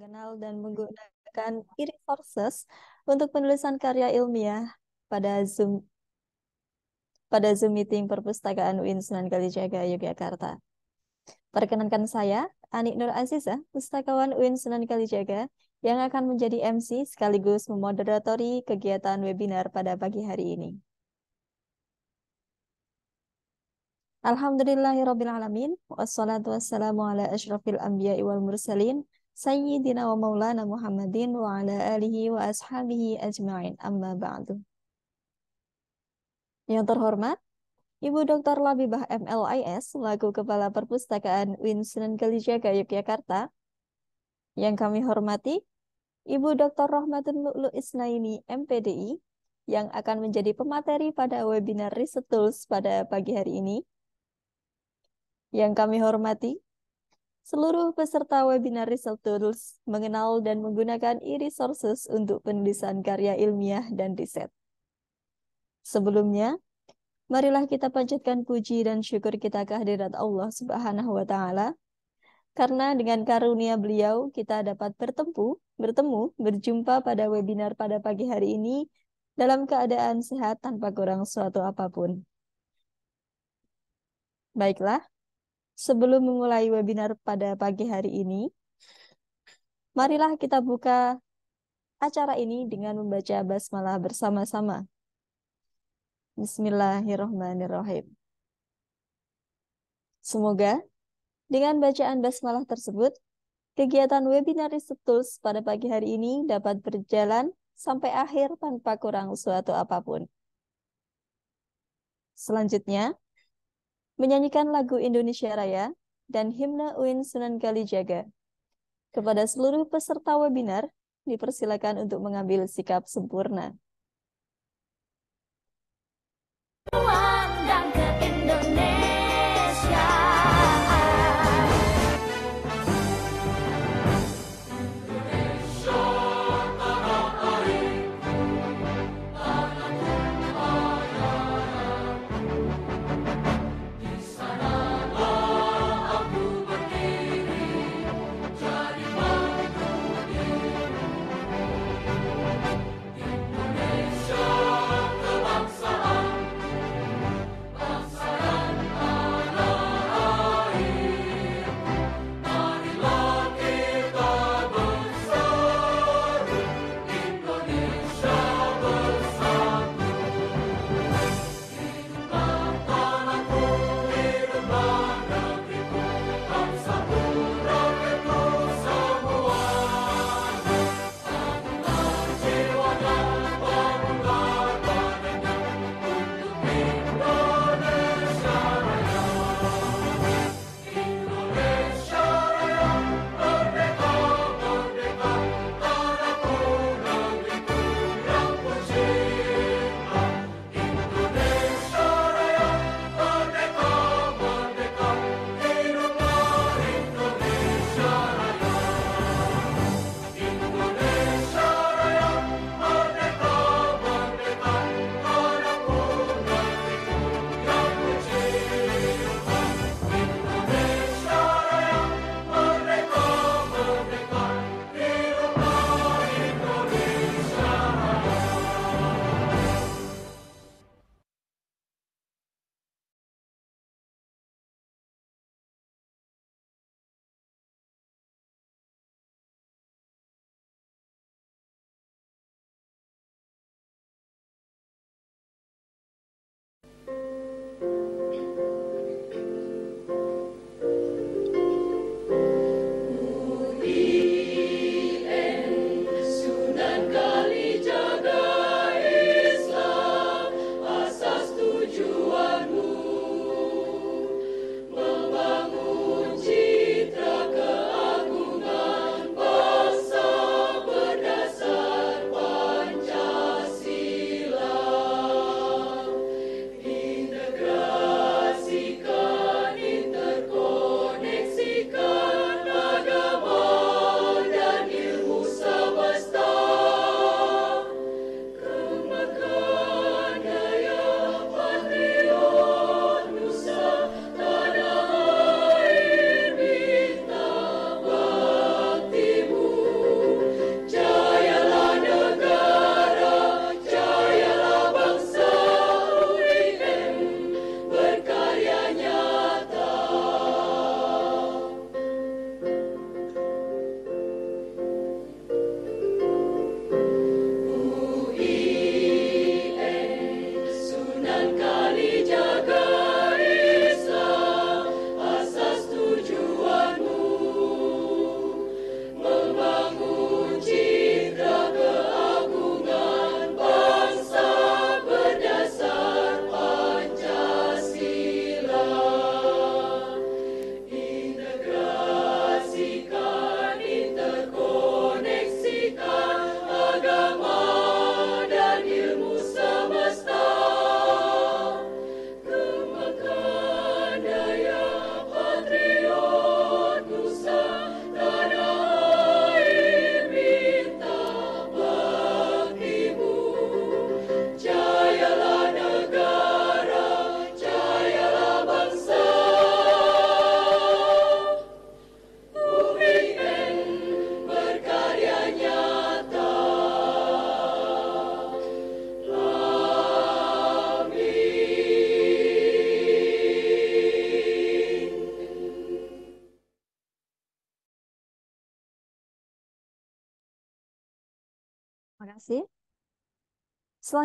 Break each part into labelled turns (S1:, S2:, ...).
S1: mengenal dan menggunakan e-resources untuk penulisan karya ilmiah pada Zoom pada Zoom meeting perpustakaan UIN Sunan Kalijaga Yogyakarta. Perkenankan saya, Anik Nur Aziza, pustakawan UIN Sunan Kalijaga, yang akan menjadi MC sekaligus memoderatori kegiatan webinar pada pagi hari ini. Alhamdulillahirrabbilalamin, wassalatu wassalamu ala ashrafil anbiya wal mursalin, Sayyidina wa maulana Muhammadin wa ala alihi wa ashabihi ajma'in amma ba'du. Yang terhormat, Ibu Dr. Labibah MLIS, laku Kepala Perpustakaan Winston Kalijaga Yogyakarta, yang kami hormati, Ibu Dr. Rahmatun Lu'lu Isnaini, MPDI, yang akan menjadi pemateri pada webinar riset Tools pada pagi hari ini. Yang kami hormati, seluruh peserta webinar Result Tools mengenal dan menggunakan e-resources untuk penulisan karya ilmiah dan riset. Sebelumnya, marilah kita panjatkan puji dan syukur kita kehadirat Allah Subhanahu wa taala karena dengan karunia beliau kita dapat bertemu, bertemu, berjumpa pada webinar pada pagi hari ini dalam keadaan sehat tanpa kurang suatu apapun. Baiklah, Sebelum memulai webinar pada pagi hari ini, marilah kita buka acara ini dengan membaca basmalah bersama-sama. Bismillahirrahmanirrahim. Semoga dengan bacaan basmalah tersebut, kegiatan webinar Tools pada pagi hari ini dapat berjalan sampai akhir tanpa kurang suatu apapun. Selanjutnya, menyanyikan lagu Indonesia Raya dan himne UIN Sunan Kalijaga. Kepada seluruh peserta webinar, dipersilakan untuk mengambil sikap sempurna.
S2: dan...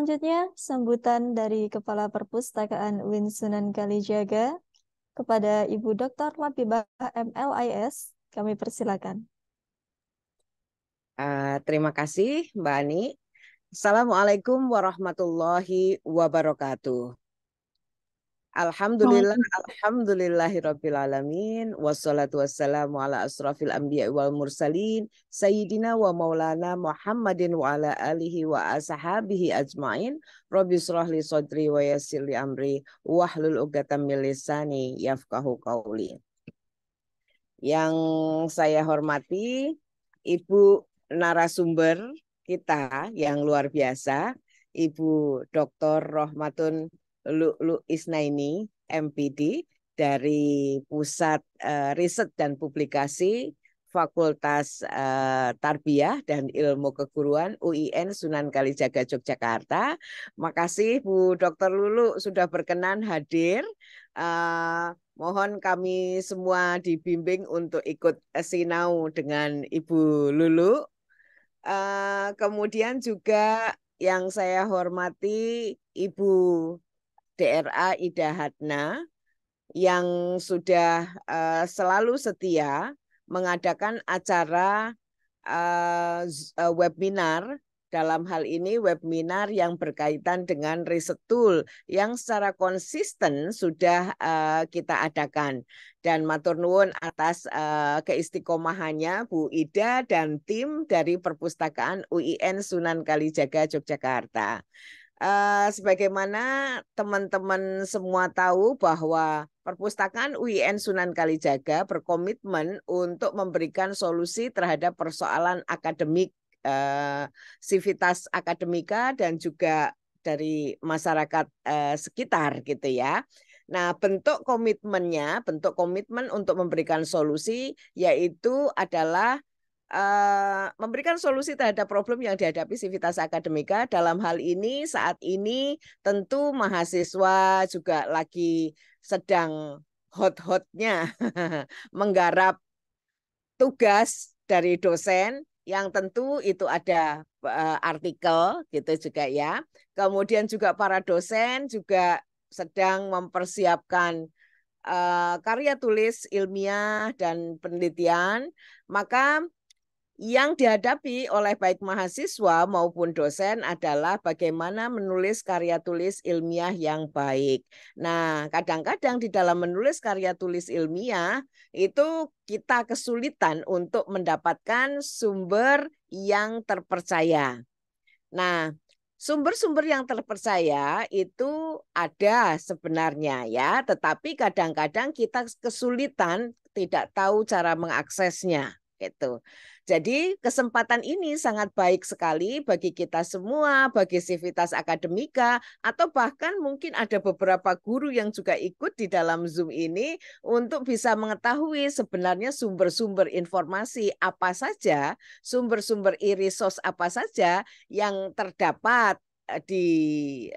S3: Selanjutnya,
S1: sambutan dari Kepala Perpustakaan UIN Sunan Kalijaga kepada Ibu Dr. Labibah MLIS. Kami persilakan.
S4: Uh, terima kasih Mbak Ani. Assalamualaikum warahmatullahi wabarakatuh. Alhamdulillah, alhamdulillahirabbil alamin wassalatu wassalamu ala asrafil anbiya wal mursalin sayyidina wa maulana Muhammadin wa ala alihi wa ashabihi ajmain. Rabbi shrahli sadri wa yassirli amri wahlul 'uqdatam min lisani yafqahu qawli. Yang saya hormati Ibu narasumber kita yang luar biasa, Ibu Dr. Rohmatun Lu Isnaini MPD dari Pusat uh, Riset dan Publikasi Fakultas uh, Tarbiyah dan Ilmu Keguruan UIN Sunan Kalijaga Yogyakarta. Makasih Bu Dokter Lulu sudah berkenan hadir. Uh, mohon kami semua dibimbing untuk ikut sinau dengan Ibu Lulu. Uh, kemudian juga yang saya hormati Ibu DRA Ida Hatna yang sudah eh, selalu setia mengadakan acara eh, eh, webinar dalam hal ini webinar yang berkaitan dengan riset tool yang secara konsisten sudah uh, kita adakan dan matur nuwun atas uh, keistiqomahannya Bu Ida dan tim dari perpustakaan UIN Sunan Kalijaga Yogyakarta. Eh, sebagaimana teman-teman semua tahu bahwa Perpustakaan UIN Sunan Kalijaga berkomitmen untuk memberikan solusi terhadap persoalan akademik, uh, akademika dan juga dari masyarakat uh, sekitar gitu ya. Nah, bentuk komitmennya, bentuk komitmen untuk memberikan solusi yaitu adalah uh, memberikan solusi terhadap problem yang dihadapi Sivitas Akademika. Dalam hal ini saat ini tentu mahasiswa juga lagi sedang hot-hotnya menggarap tugas dari dosen yang tentu itu ada uh, artikel gitu juga ya. Kemudian juga para dosen juga sedang mempersiapkan uh, karya tulis ilmiah dan penelitian, maka yang dihadapi oleh baik mahasiswa maupun dosen adalah bagaimana menulis karya tulis ilmiah yang baik. Nah, kadang-kadang di dalam menulis karya tulis ilmiah itu kita kesulitan untuk mendapatkan sumber yang terpercaya. Nah, sumber-sumber yang terpercaya itu ada sebenarnya ya, tetapi kadang-kadang kita kesulitan tidak tahu cara mengaksesnya gitu. Jadi kesempatan ini sangat baik sekali bagi kita semua, bagi Sivitas Akademika, atau bahkan mungkin ada beberapa guru yang juga ikut di dalam Zoom ini untuk bisa mengetahui sebenarnya sumber-sumber informasi apa saja, sumber-sumber e-resource apa saja yang terdapat eh, di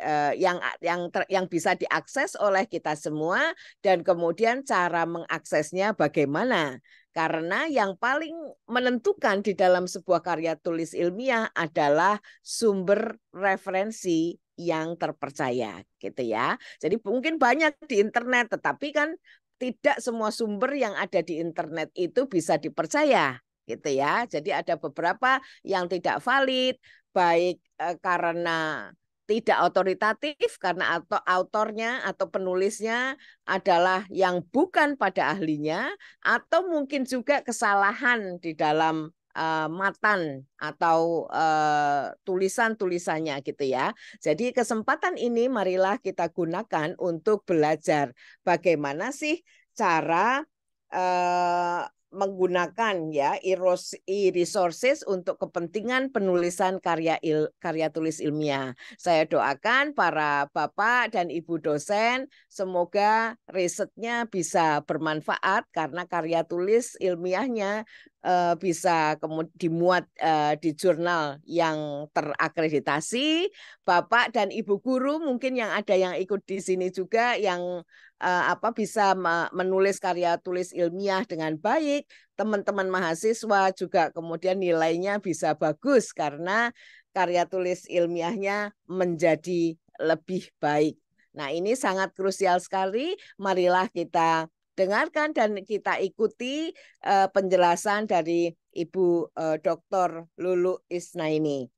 S4: uh, yang yang ter, yang bisa diakses oleh kita semua dan kemudian cara mengaksesnya bagaimana. Karena yang paling menentukan di dalam sebuah karya tulis ilmiah adalah sumber referensi yang terpercaya gitu ya. Jadi mungkin banyak di internet tetapi kan tidak semua sumber yang ada di internet itu bisa dipercaya gitu ya. Jadi ada beberapa yang tidak valid baik eh, karena tidak otoritatif karena atau autornya atau penulisnya adalah yang bukan pada ahlinya atau mungkin juga kesalahan di dalam uh, matan atau uh, tulisan-tulisannya gitu ya. Jadi kesempatan ini marilah kita gunakan untuk belajar bagaimana sih cara uh, menggunakan ya e-resources untuk kepentingan penulisan karya il, karya tulis ilmiah. Saya doakan para bapak dan ibu dosen semoga risetnya bisa bermanfaat karena karya tulis ilmiahnya uh, bisa dimuat uh, di jurnal yang terakreditasi. Bapak dan ibu guru mungkin yang ada yang ikut di sini juga yang Eh, apa bisa menulis karya tulis ilmiah dengan baik, teman-teman mahasiswa juga kemudian nilainya bisa bagus karena karya tulis ilmiahnya menjadi lebih baik. Nah, ini sangat krusial sekali. Marilah kita dengarkan dan kita ikuti eh, penjelasan dari Ibu eh, Dr. Lulu Isnaini.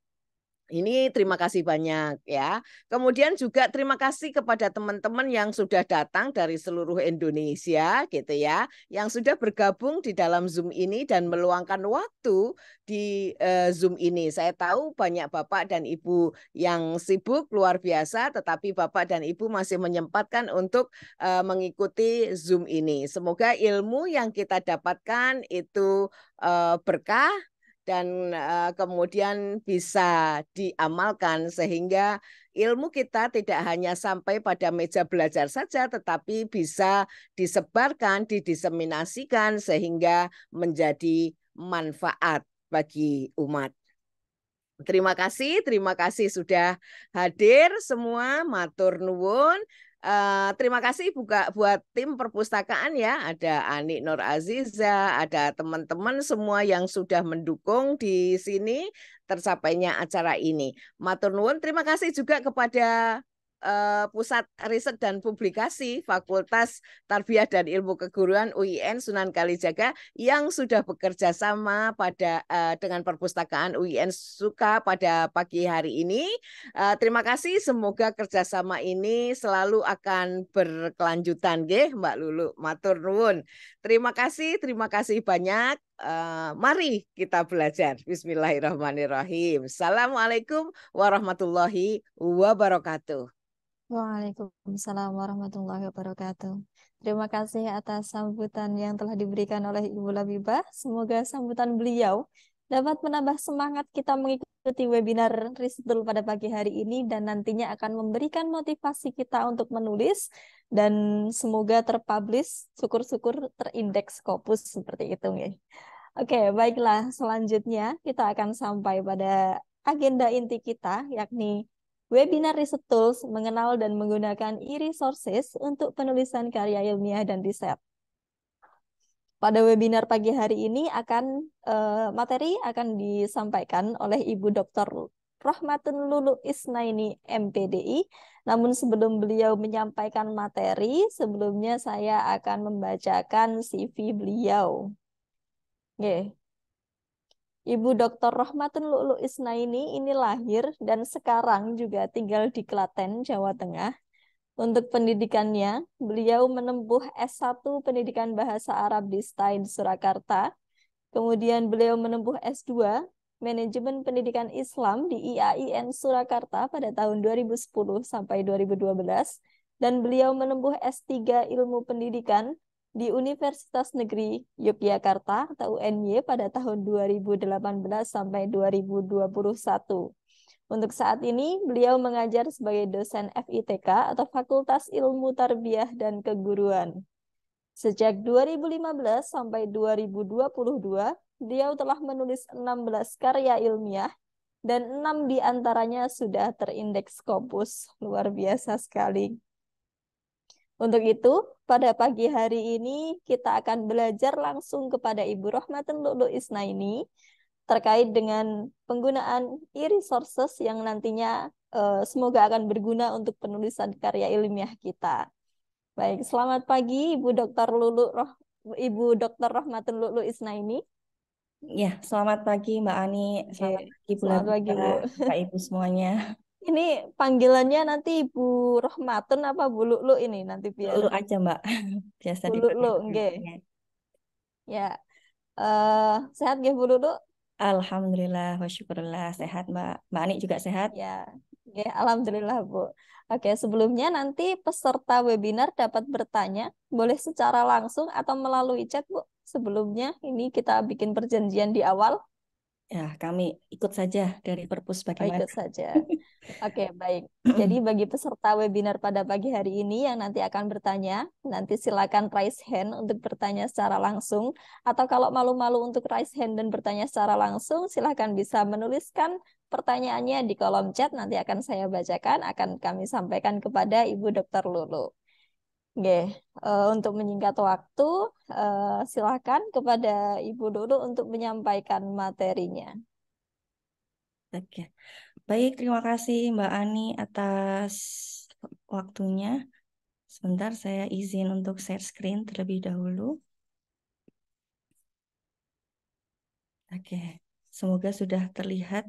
S4: Ini terima kasih banyak ya. Kemudian juga terima kasih kepada teman-teman yang sudah datang dari seluruh Indonesia gitu ya, yang sudah bergabung di dalam Zoom ini dan meluangkan waktu di uh, Zoom ini. Saya tahu banyak Bapak dan Ibu yang sibuk luar biasa tetapi Bapak dan Ibu masih menyempatkan untuk uh, mengikuti Zoom ini. Semoga ilmu yang kita dapatkan itu uh, berkah dan uh, kemudian bisa diamalkan sehingga ilmu kita tidak hanya sampai pada meja belajar saja tetapi bisa disebarkan, didiseminasikan sehingga menjadi manfaat bagi umat. Terima kasih, terima kasih sudah hadir semua. Matur nuwun. Uh, terima kasih buka buat tim perpustakaan ya. Ada Ani Nur Aziza, ada teman-teman semua yang sudah mendukung di sini tercapainya acara ini. Matur nuwun. Terima kasih juga kepada uh, Pusat Riset dan Publikasi Fakultas Tarbiyah dan Ilmu Keguruan UIN Sunan Kalijaga yang sudah bekerja sama pada uh, dengan perpustakaan UIN Suka pada pagi hari ini. Uh, terima kasih, semoga kerjasama ini selalu akan berkelanjutan, Gih, Mbak Lulu. Matur nuwun. Terima kasih, terima kasih banyak. Uh, mari kita belajar. Bismillahirrahmanirrahim. Assalamualaikum warahmatullahi wabarakatuh.
S1: Waalaikumsalam warahmatullahi wabarakatuh. Terima kasih atas sambutan yang telah diberikan oleh Ibu Labibah. Semoga sambutan beliau dapat menambah semangat kita mengikuti webinar Risdul pada pagi hari ini dan nantinya akan memberikan motivasi kita untuk menulis dan semoga terpublish, syukur-syukur terindeks kopus seperti itu. Ya. Oke, baiklah. Selanjutnya kita akan sampai pada agenda inti kita, yakni Webinar riset Tools mengenal dan menggunakan e-resources untuk penulisan karya ilmiah dan riset. Pada webinar pagi hari ini akan eh, materi akan disampaikan oleh Ibu Dr. Rahmatun Lulu Isnaini MPDI. Namun sebelum beliau menyampaikan materi, sebelumnya saya akan membacakan CV beliau. Oke. Ibu Dr. Rohmatun Lu'lu Isnaini ini lahir dan sekarang juga tinggal di Klaten, Jawa Tengah. Untuk pendidikannya, beliau menempuh S1 Pendidikan Bahasa Arab di STAIN Surakarta. Kemudian beliau menempuh S2 Manajemen Pendidikan Islam di IAIN Surakarta pada tahun 2010 sampai 2012 dan beliau menempuh S3 Ilmu Pendidikan di Universitas Negeri Yogyakarta atau UNY pada tahun 2018 sampai 2021. Untuk saat ini, beliau mengajar sebagai dosen FITK atau Fakultas Ilmu Tarbiyah dan Keguruan. Sejak 2015 sampai 2022, beliau telah menulis 16 karya ilmiah dan 6 diantaranya sudah terindeks Scopus. Luar biasa sekali. Untuk itu, pada pagi hari ini kita akan belajar langsung kepada Ibu Rohmatun Lulu Isnaini terkait dengan penggunaan e-resources yang nantinya uh, semoga akan berguna untuk penulisan karya ilmiah kita. Baik, selamat pagi Ibu Dr. Lulu Roh, Ibu Dr. Rohmatun Lulu Isnaini. Ya, selamat pagi Mbak Ani.
S5: Selamat eh, pagi Selamat pagi Bu. Pak Ibu semuanya.
S1: Ini panggilannya nanti Bu Rohmatun apa Bu Lulu ini nanti biar. Lulu aja
S5: Mbak. Biasa Bu Lulu, enggak? Ya. Uh, sehat gak Bu Lulu? Alhamdulillah, wa syukurullah sehat Mbak. Mbak Ani juga sehat? Ya. Oke, alhamdulillah Bu.
S1: Oke, sebelumnya nanti peserta webinar dapat bertanya boleh secara langsung atau melalui chat Bu. Sebelumnya ini kita bikin perjanjian di awal.
S5: Ya, kami ikut saja dari perpus oh, bagaimana. ikut
S1: saja. Oke, okay, baik.
S5: Jadi bagi
S1: peserta webinar pada pagi hari ini yang nanti akan bertanya, nanti silakan raise hand untuk bertanya secara langsung atau kalau malu-malu untuk raise hand dan bertanya secara langsung, silakan bisa menuliskan pertanyaannya di kolom chat nanti akan saya bacakan akan kami sampaikan kepada Ibu Dr. Lulu. Oke, uh, untuk menyingkat waktu, uh, silakan kepada Ibu Dodo untuk menyampaikan materinya.
S5: Oke, baik terima kasih Mbak Ani atas waktunya. Sebentar saya izin untuk share screen terlebih dahulu. Oke, semoga sudah terlihat.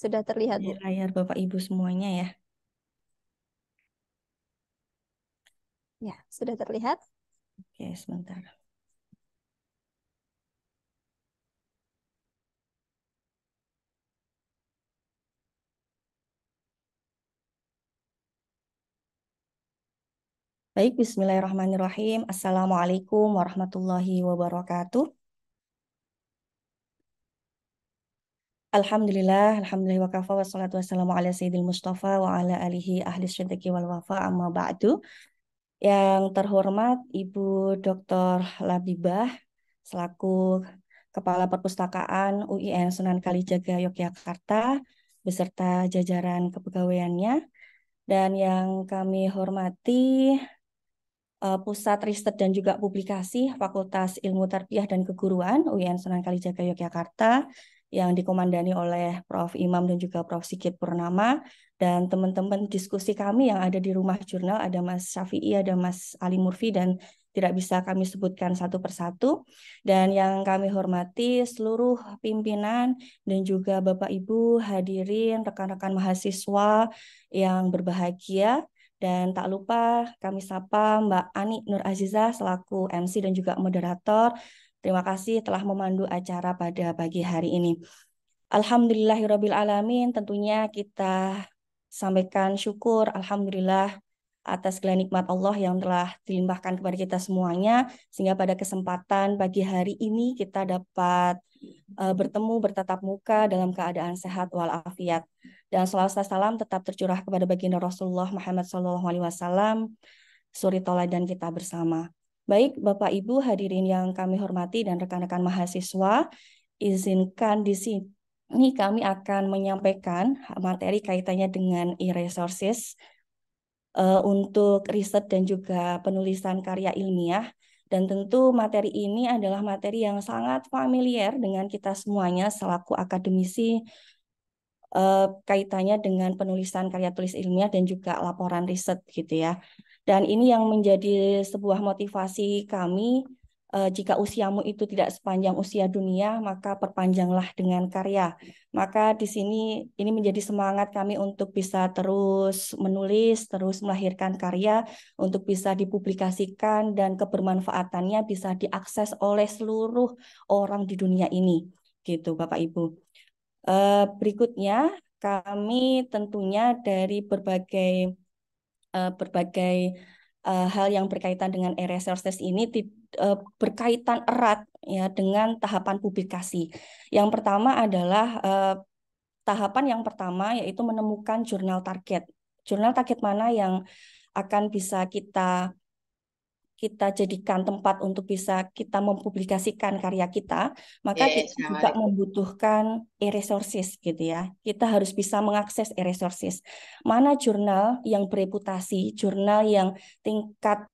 S5: Sudah terlihat, di Layar Bapak Ibu semuanya ya.
S1: Ya, sudah terlihat?
S2: Oke, sebentar.
S5: Baik, bismillahirrahmanirrahim. Assalamualaikum warahmatullahi wabarakatuh. Alhamdulillah, alhamdulillah wa kafa wa salatu wassalamu ala sayyidil mustafa wa ala alihi ahli syadaki wal wafa amma ba'du. Yang terhormat Ibu Dr. Labibah selaku Kepala Perpustakaan UIN Sunan Kalijaga Yogyakarta beserta jajaran kepegawaiannya dan yang kami hormati eh, Pusat Riset dan juga Publikasi Fakultas Ilmu Tarbiyah dan Keguruan UIN Sunan Kalijaga Yogyakarta yang dikomandani oleh Prof. Imam dan juga Prof. Sigit Purnama dan teman-teman diskusi kami yang ada di rumah jurnal ada Mas Syafi'i, ada Mas Ali Murfi dan tidak bisa kami sebutkan satu persatu dan yang kami hormati seluruh pimpinan dan juga Bapak Ibu hadirin rekan-rekan mahasiswa yang berbahagia dan tak lupa kami sapa Mbak Ani Nur Aziza selaku MC dan juga moderator. Terima kasih telah memandu acara pada pagi hari ini. Alhamdulillahirabbil Tentunya kita sampaikan syukur, alhamdulillah atas segala nikmat Allah yang telah dilimpahkan kepada kita semuanya sehingga pada kesempatan pagi hari ini kita dapat uh, bertemu bertatap muka dalam keadaan sehat walafiat dan salawat salam tetap tercurah kepada baginda Rasulullah Muhammad Shallallahu Alaihi Wasallam suri dan kita bersama baik Bapak Ibu hadirin yang kami hormati dan rekan-rekan mahasiswa izinkan di sini ini kami akan menyampaikan materi kaitannya dengan e-resources uh, untuk riset dan juga penulisan karya ilmiah. Dan tentu materi ini adalah materi yang sangat familiar dengan kita semuanya selaku akademisi uh, kaitannya dengan penulisan karya tulis ilmiah dan juga laporan riset gitu ya. Dan ini yang menjadi sebuah motivasi kami Eh, jika usiamu itu tidak sepanjang usia dunia, maka perpanjanglah dengan karya. Maka di sini ini menjadi semangat kami untuk bisa terus menulis, terus melahirkan karya untuk bisa dipublikasikan dan kebermanfaatannya bisa diakses oleh seluruh orang di dunia ini. Gitu Bapak Ibu. Eh, berikutnya kami tentunya dari berbagai eh, berbagai uh, hal yang berkaitan dengan e-resources ini uh, berkaitan erat ya dengan tahapan publikasi. Yang pertama adalah uh, tahapan yang pertama yaitu menemukan jurnal target. Jurnal target mana yang akan bisa kita kita jadikan tempat untuk bisa kita mempublikasikan karya kita, maka yes, kita juga membutuhkan e-resources gitu ya. Kita harus bisa mengakses e-resources. Mana
S3: jurnal yang bereputasi, jurnal yang tingkat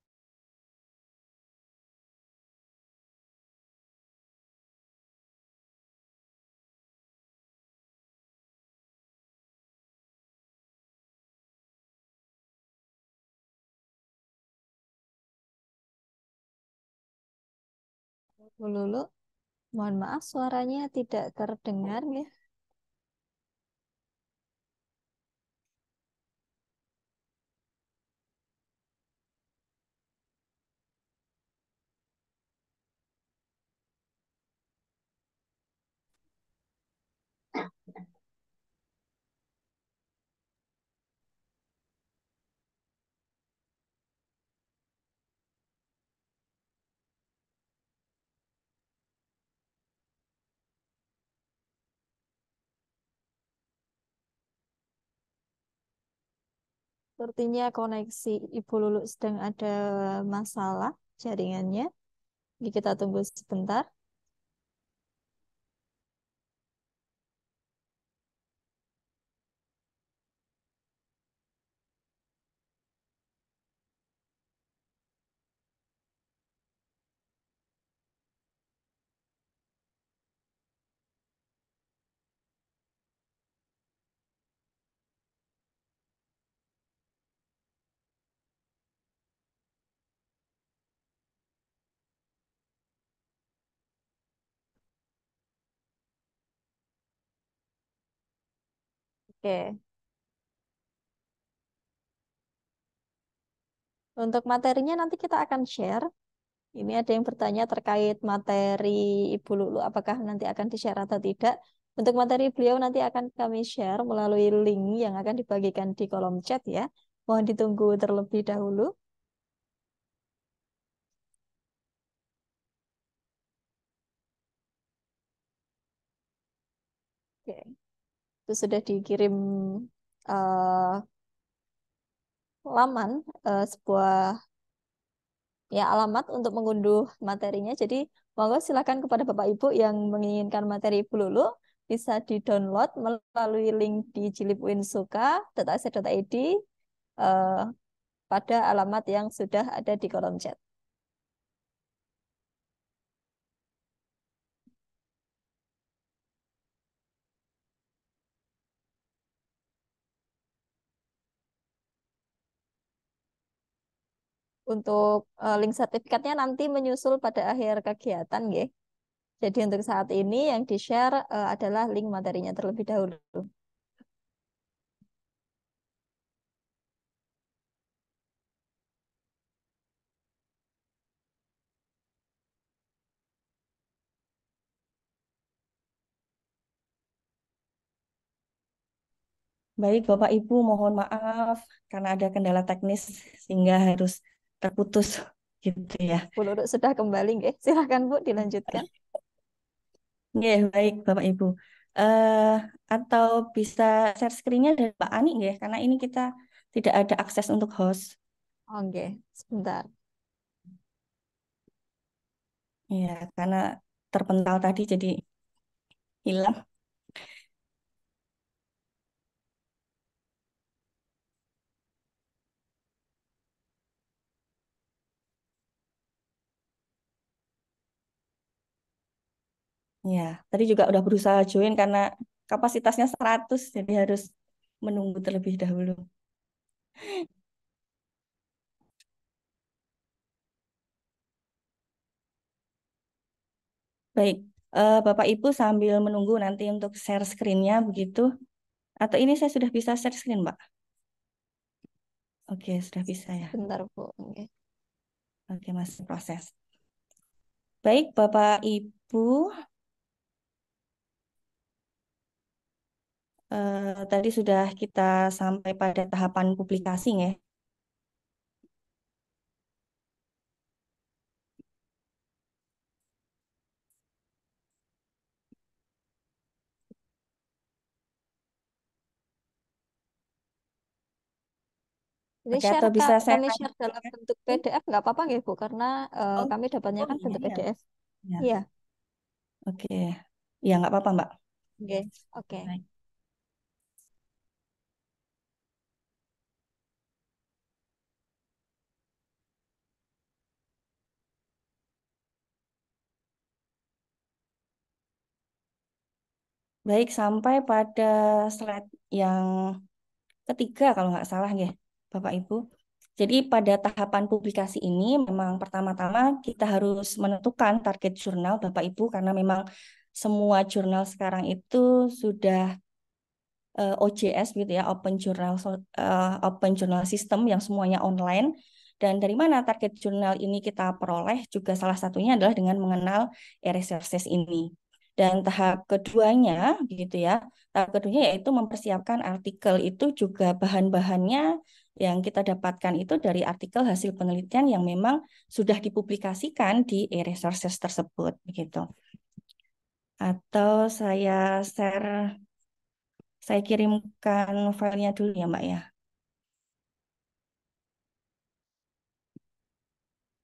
S3: Bu Lulu, mohon maaf suaranya tidak
S2: terdengar ya.
S1: Sepertinya koneksi Ibu Lulu sedang ada masalah jaringannya. Jadi kita tunggu sebentar. Oke. Untuk materinya nanti kita akan share. Ini ada yang bertanya terkait materi Ibu Lulu, apakah nanti akan di-share atau tidak. Untuk materi beliau nanti akan kami share melalui link yang akan dibagikan di kolom chat ya. Mohon ditunggu terlebih dahulu. itu sudah dikirim uh, laman uh, sebuah ya alamat untuk mengunduh materinya. Jadi monggo silakan kepada Bapak Ibu yang menginginkan materi Ibu Lulu bisa di-download melalui link di jilipwinsuka.ac.id uh, eh, id pada alamat yang sudah ada di kolom chat. untuk uh, link sertifikatnya nanti menyusul pada akhir kegiatan ya. Jadi untuk saat ini yang di-share uh, adalah link materinya terlebih dahulu.
S5: Baik, Bapak Ibu, mohon maaf karena ada kendala teknis sehingga harus terputus gitu ya.
S1: Bu Luruk sudah kembali nggih. Silakan Bu dilanjutkan.
S5: Nggih, baik Bapak Ibu. Uh, atau bisa share screen-nya dari Pak Ani nggih karena ini kita tidak ada akses untuk host. Oke, oh, okay. sebentar. Iya, karena terpental tadi jadi hilang. Ya, tadi juga udah berusaha join karena kapasitasnya 100 jadi harus menunggu terlebih dahulu. Baik, uh, Bapak Ibu sambil menunggu nanti untuk share screen-nya begitu. Atau ini saya sudah bisa share screen, Mbak? Oke, sudah bisa ya. Bentar, Bu. Oke. Oke, masih proses. Baik, Bapak Ibu, Uh, tadi sudah kita sampai pada tahapan publikasi, ya.
S4: Ini share, atau bisa Kak,
S1: saya kami share dalam ya? bentuk PDF nggak apa-apa nggak Bu karena uh, oh, kami dapatnya oh, kan oh, bentuk iya. iya. PDF.
S5: Iya. iya. Oke. Ya nggak apa-apa Mbak.
S3: Oke. Oke. Okay.
S5: Baik, sampai pada slide yang ketiga kalau nggak salah ya, Bapak Ibu. Jadi pada tahapan publikasi ini memang pertama-tama kita harus menentukan target jurnal Bapak Ibu karena memang semua jurnal sekarang itu sudah uh, eh, OJS gitu ya, Open Journal uh, Open Journal System yang semuanya online. Dan dari mana target jurnal ini kita peroleh juga salah satunya adalah dengan mengenal e-resources ini. Dan tahap keduanya gitu ya, tahap keduanya yaitu mempersiapkan artikel itu juga bahan-bahannya yang kita dapatkan itu dari artikel hasil penelitian yang memang sudah dipublikasikan di e-resources tersebut begitu. Atau saya share saya kirimkan filenya dulu ya, Mbak ya.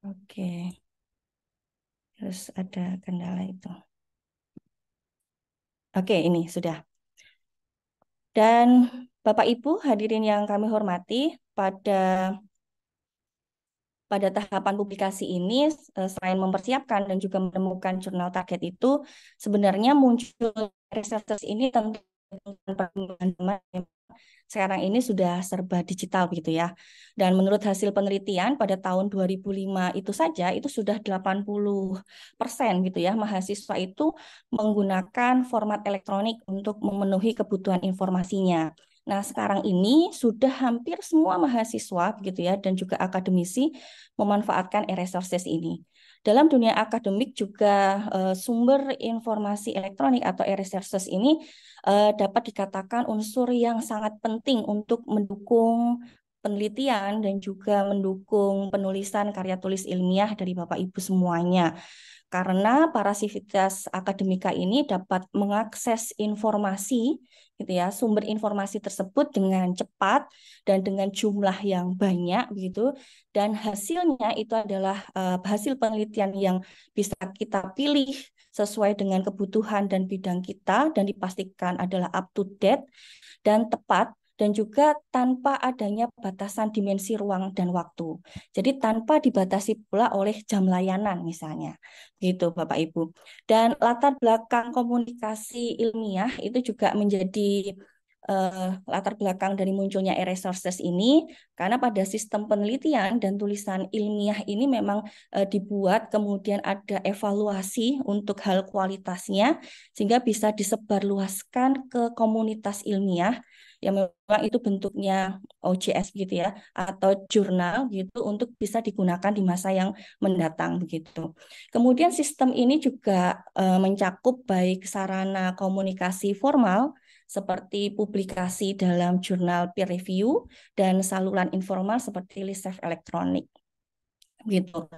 S3: Oke. Terus ada kendala itu. Oke,
S5: ini sudah. Dan Bapak Ibu hadirin yang kami hormati, pada pada tahapan publikasi ini eh, selain mempersiapkan dan juga menemukan jurnal target itu sebenarnya muncul researchers ini tentu sekarang ini sudah serba digital gitu ya. Dan menurut hasil penelitian pada tahun 2005 itu saja itu sudah 80% gitu ya mahasiswa itu menggunakan format elektronik untuk memenuhi kebutuhan informasinya. Nah, sekarang ini sudah hampir semua mahasiswa gitu ya dan juga akademisi memanfaatkan e-resources ini. Dalam dunia akademik juga uh, sumber informasi elektronik atau e-resources ini uh, dapat dikatakan unsur yang sangat penting untuk mendukung penelitian dan juga mendukung penulisan karya tulis ilmiah dari Bapak Ibu semuanya. Karena para sivitas akademika ini dapat mengakses informasi gitu ya sumber informasi tersebut dengan cepat dan dengan jumlah yang banyak begitu dan hasilnya itu adalah uh, hasil penelitian yang bisa kita pilih sesuai dengan kebutuhan dan bidang kita dan dipastikan adalah up to date dan tepat dan juga tanpa adanya batasan dimensi ruang dan waktu. Jadi tanpa dibatasi pula oleh jam layanan misalnya. Gitu Bapak Ibu. Dan latar belakang komunikasi ilmiah itu juga menjadi uh, latar belakang dari munculnya e-resources ini karena pada sistem penelitian dan tulisan ilmiah ini memang uh, dibuat kemudian ada evaluasi untuk hal kualitasnya sehingga bisa disebarluaskan ke komunitas ilmiah yang memang itu bentuknya OJS gitu ya atau jurnal gitu untuk bisa digunakan di masa yang mendatang begitu. Kemudian sistem ini juga e, mencakup baik sarana komunikasi formal seperti publikasi dalam jurnal peer review dan saluran informal seperti listrik elektronik. Gitu.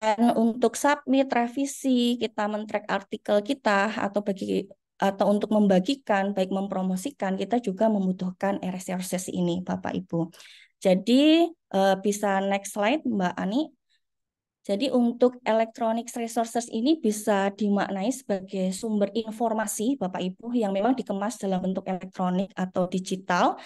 S5: Dan untuk submit revisi, kita men-track artikel kita atau bagi atau untuk membagikan, baik mempromosikan, kita juga membutuhkan resources ini, Bapak Ibu. Jadi eh, bisa next slide Mbak Ani. Jadi untuk electronic resources ini bisa dimaknai sebagai sumber informasi Bapak Ibu yang memang dikemas dalam bentuk elektronik atau digital.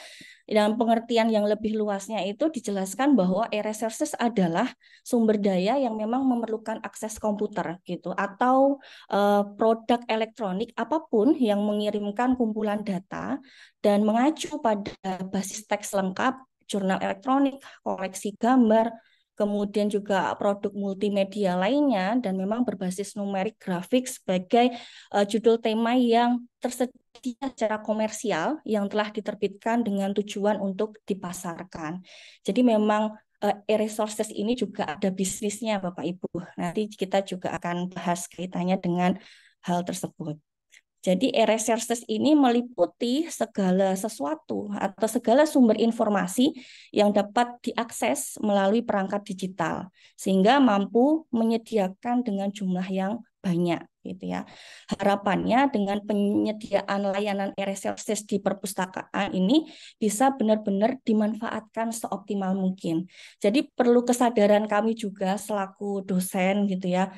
S5: Dan pengertian yang lebih luasnya itu dijelaskan bahwa e-resources adalah sumber daya yang memang memerlukan akses komputer gitu atau uh, produk elektronik apapun yang mengirimkan kumpulan data dan mengacu pada basis teks lengkap jurnal elektronik, koleksi gambar, kemudian juga produk multimedia lainnya dan memang berbasis numerik grafik sebagai uh, judul tema yang tersedia secara komersial yang telah diterbitkan dengan tujuan untuk dipasarkan. Jadi memang uh, eh, e-resources ini juga ada bisnisnya Bapak Ibu. Nanti kita juga akan bahas kaitannya dengan hal tersebut. Jadi e-resources ini meliputi segala sesuatu atau segala sumber informasi yang dapat diakses melalui perangkat digital sehingga mampu menyediakan dengan jumlah yang banyak gitu ya. Harapannya dengan penyediaan layanan e-resources di perpustakaan ini bisa benar-benar dimanfaatkan seoptimal mungkin. Jadi perlu kesadaran kami juga selaku dosen gitu ya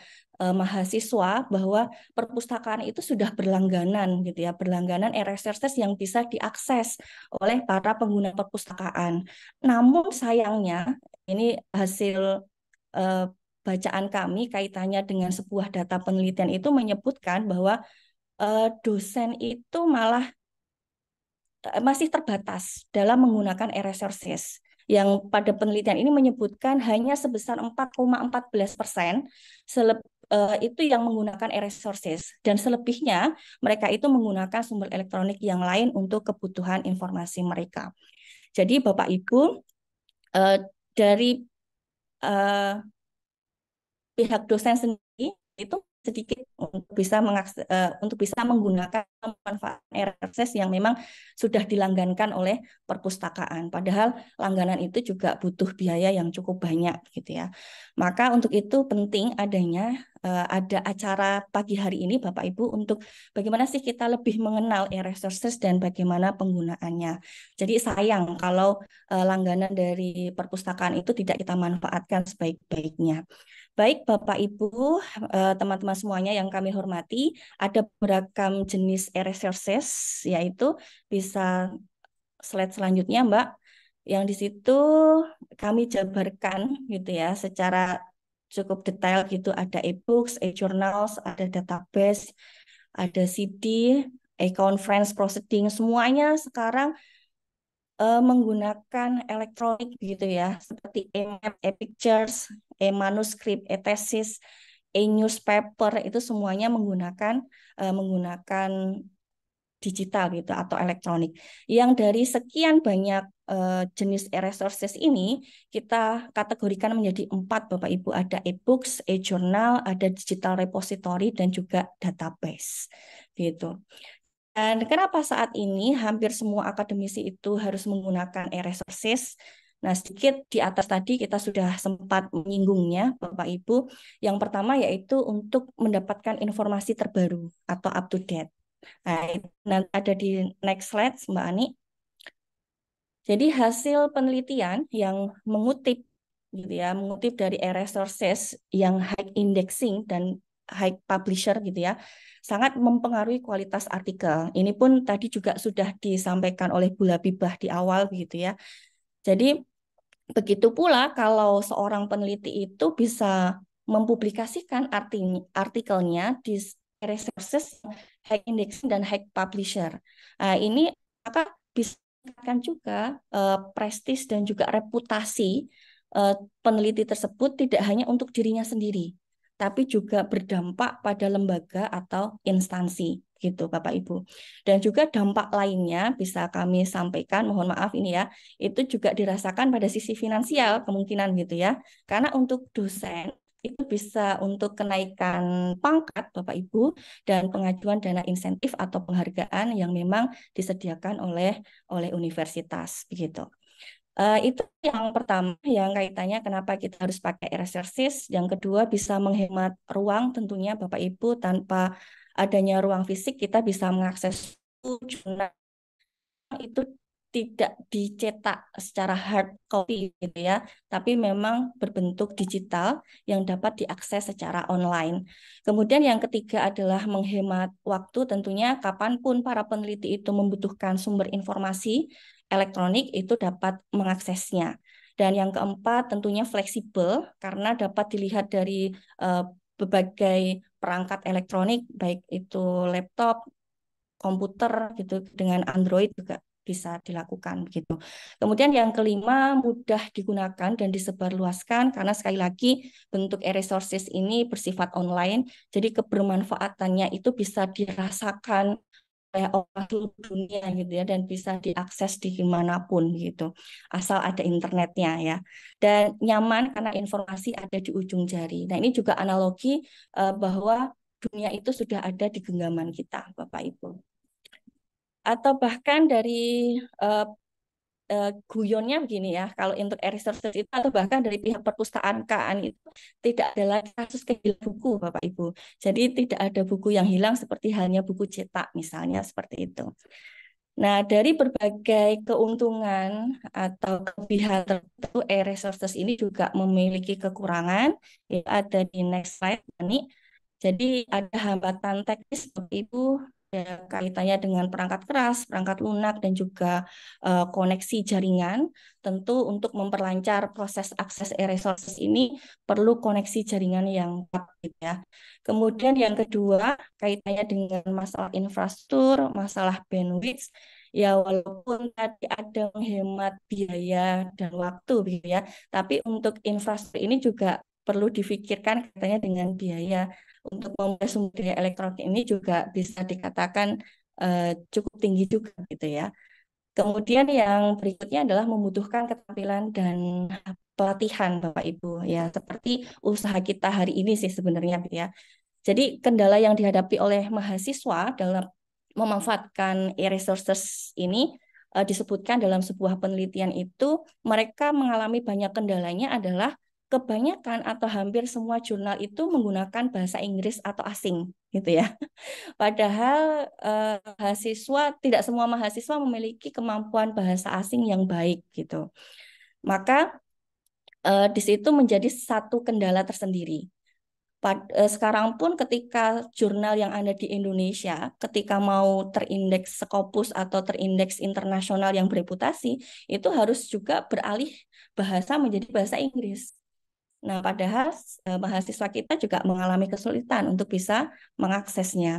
S5: eh, mahasiswa bahwa perpustakaan itu sudah berlangganan gitu ya, berlangganan e-resources yang bisa diakses oleh para pengguna perpustakaan. Namun sayangnya ini hasil eh, bacaan kami kaitannya dengan sebuah data penelitian itu menyebutkan bahwa eh, dosen itu malah eh, masih terbatas dalam menggunakan e-resources yang pada penelitian ini menyebutkan hanya sebesar 4,14 persen uh, itu yang menggunakan e-resources dan selebihnya mereka itu menggunakan sumber elektronik yang lain untuk kebutuhan informasi mereka. Jadi Bapak Ibu uh, dari uh, pihak dosen sendiri itu sedikit untuk bisa mengakses, uh, untuk bisa menggunakan manfaat air akses yang memang sudah dilanggankan oleh perpustakaan. Padahal langganan itu juga butuh biaya yang cukup banyak gitu ya. Maka untuk itu penting adanya uh, ada acara pagi hari ini Bapak Ibu untuk bagaimana sih kita lebih mengenal air resources dan bagaimana penggunaannya. Jadi sayang kalau uh, langganan dari perpustakaan itu tidak kita manfaatkan sebaik-baiknya. Baik Bapak Ibu, eh, teman-teman semuanya yang kami hormati, ada beragam jenis resources yaitu bisa slide selanjutnya Mbak yang di situ kami jabarkan gitu ya secara cukup detail gitu ada e-books, e-journals, ada database, ada CD, e-conference proceeding semuanya sekarang uh, menggunakan elektronik gitu ya, seperti e-map, e-pictures, e-manuskrip, e-tesis, e-newspaper itu semuanya menggunakan uh, menggunakan digital gitu atau elektronik. Yang dari sekian banyak uh, jenis e-resources ini kita kategorikan menjadi empat Bapak Ibu ada e-books, e-journal, ada digital repository dan juga database gitu. Dan kenapa saat ini hampir semua akademisi itu harus menggunakan e-resources? Nah, sedikit di atas tadi kita sudah sempat menyinggungnya, Bapak Ibu. Yang pertama yaitu untuk mendapatkan informasi terbaru atau up to date. Nah, ada di next slide, Mbak Ani. Jadi hasil penelitian yang mengutip gitu ya, mengutip dari e-resources yang high indexing dan high publisher gitu ya, sangat mempengaruhi kualitas artikel. Ini pun tadi juga sudah disampaikan oleh Bu Labibah di awal gitu ya. Jadi begitu pula kalau seorang peneliti itu bisa mempublikasikan arti artikelnya di resources high index dan high publisher. Nah, ini maka bisa meningkatkan juga uh, prestis dan juga reputasi uh, peneliti tersebut tidak hanya untuk dirinya sendiri, tapi juga berdampak pada lembaga atau instansi gitu Bapak Ibu. Dan juga dampak lainnya bisa kami sampaikan, mohon maaf ini ya, itu juga dirasakan pada sisi finansial kemungkinan gitu ya. Karena untuk dosen itu bisa untuk kenaikan pangkat Bapak Ibu dan pengajuan dana insentif atau penghargaan yang memang disediakan oleh oleh universitas begitu. Uh, itu yang pertama yang kaitannya kenapa kita harus pakai resersis. Yang kedua bisa menghemat ruang tentunya Bapak Ibu tanpa adanya ruang fisik kita bisa mengakses jurnal itu tidak dicetak secara hard copy gitu ya, tapi memang berbentuk digital yang dapat diakses secara online. Kemudian yang ketiga adalah menghemat waktu tentunya kapanpun para peneliti itu membutuhkan sumber informasi, elektronik itu dapat mengaksesnya. Dan yang keempat tentunya fleksibel karena dapat dilihat dari uh, berbagai perangkat elektronik baik itu laptop, komputer gitu dengan Android juga bisa dilakukan gitu. Kemudian yang kelima mudah digunakan dan disebarluaskan karena sekali lagi bentuk e-resources ini bersifat online, jadi kebermanfaatannya itu bisa dirasakan oleh orang seluruh dunia gitu ya dan bisa diakses di pun gitu asal ada internetnya ya dan nyaman karena informasi ada di ujung jari. Nah ini juga analogi uh, bahwa dunia itu sudah ada di genggaman kita Bapak Ibu atau bahkan dari uh, Eh, guyonnya begini ya, kalau untuk e resources itu atau bahkan dari pihak perpustakaan itu tidak adalah kasus kehilangan buku Bapak Ibu. Jadi tidak ada buku yang hilang seperti halnya buku cetak misalnya seperti itu. Nah, dari berbagai keuntungan atau kelebihan tertentu, e-resources ini juga memiliki kekurangan. Ya ada di next slide, ini. Jadi ada hambatan teknis, Bapak Ibu ada ya, kaitannya dengan perangkat keras, perangkat lunak, dan juga uh, koneksi jaringan. Tentu untuk memperlancar proses akses e-resources ini perlu koneksi jaringan yang tepat Ya. Kemudian yang kedua kaitannya dengan masalah infrastruktur, masalah bandwidth, ya walaupun tadi ada menghemat biaya dan waktu ya tapi untuk infrastruktur ini juga perlu difikirkan katanya dengan biaya untuk memulai sumber daya elektronik ini juga bisa dikatakan uh, cukup tinggi juga gitu ya. Kemudian yang berikutnya adalah membutuhkan keterampilan dan pelatihan Bapak Ibu ya seperti usaha kita hari ini sih sebenarnya gitu ya. Jadi kendala yang dihadapi oleh mahasiswa dalam memanfaatkan e-resources ini eh, disebutkan dalam sebuah penelitian itu mereka mengalami banyak kendalanya adalah kebanyakan atau hampir semua jurnal itu menggunakan bahasa Inggris atau asing gitu ya. Padahal eh, mahasiswa tidak semua mahasiswa memiliki kemampuan bahasa asing yang baik gitu. Maka eh, di situ menjadi satu kendala tersendiri. Pad, eh, sekarang pun ketika jurnal yang ada di Indonesia, ketika mau terindeks Scopus atau terindeks internasional yang bereputasi, itu harus juga beralih bahasa menjadi bahasa Inggris Nah, padahal eh, mahasiswa kita juga mengalami kesulitan untuk bisa mengaksesnya.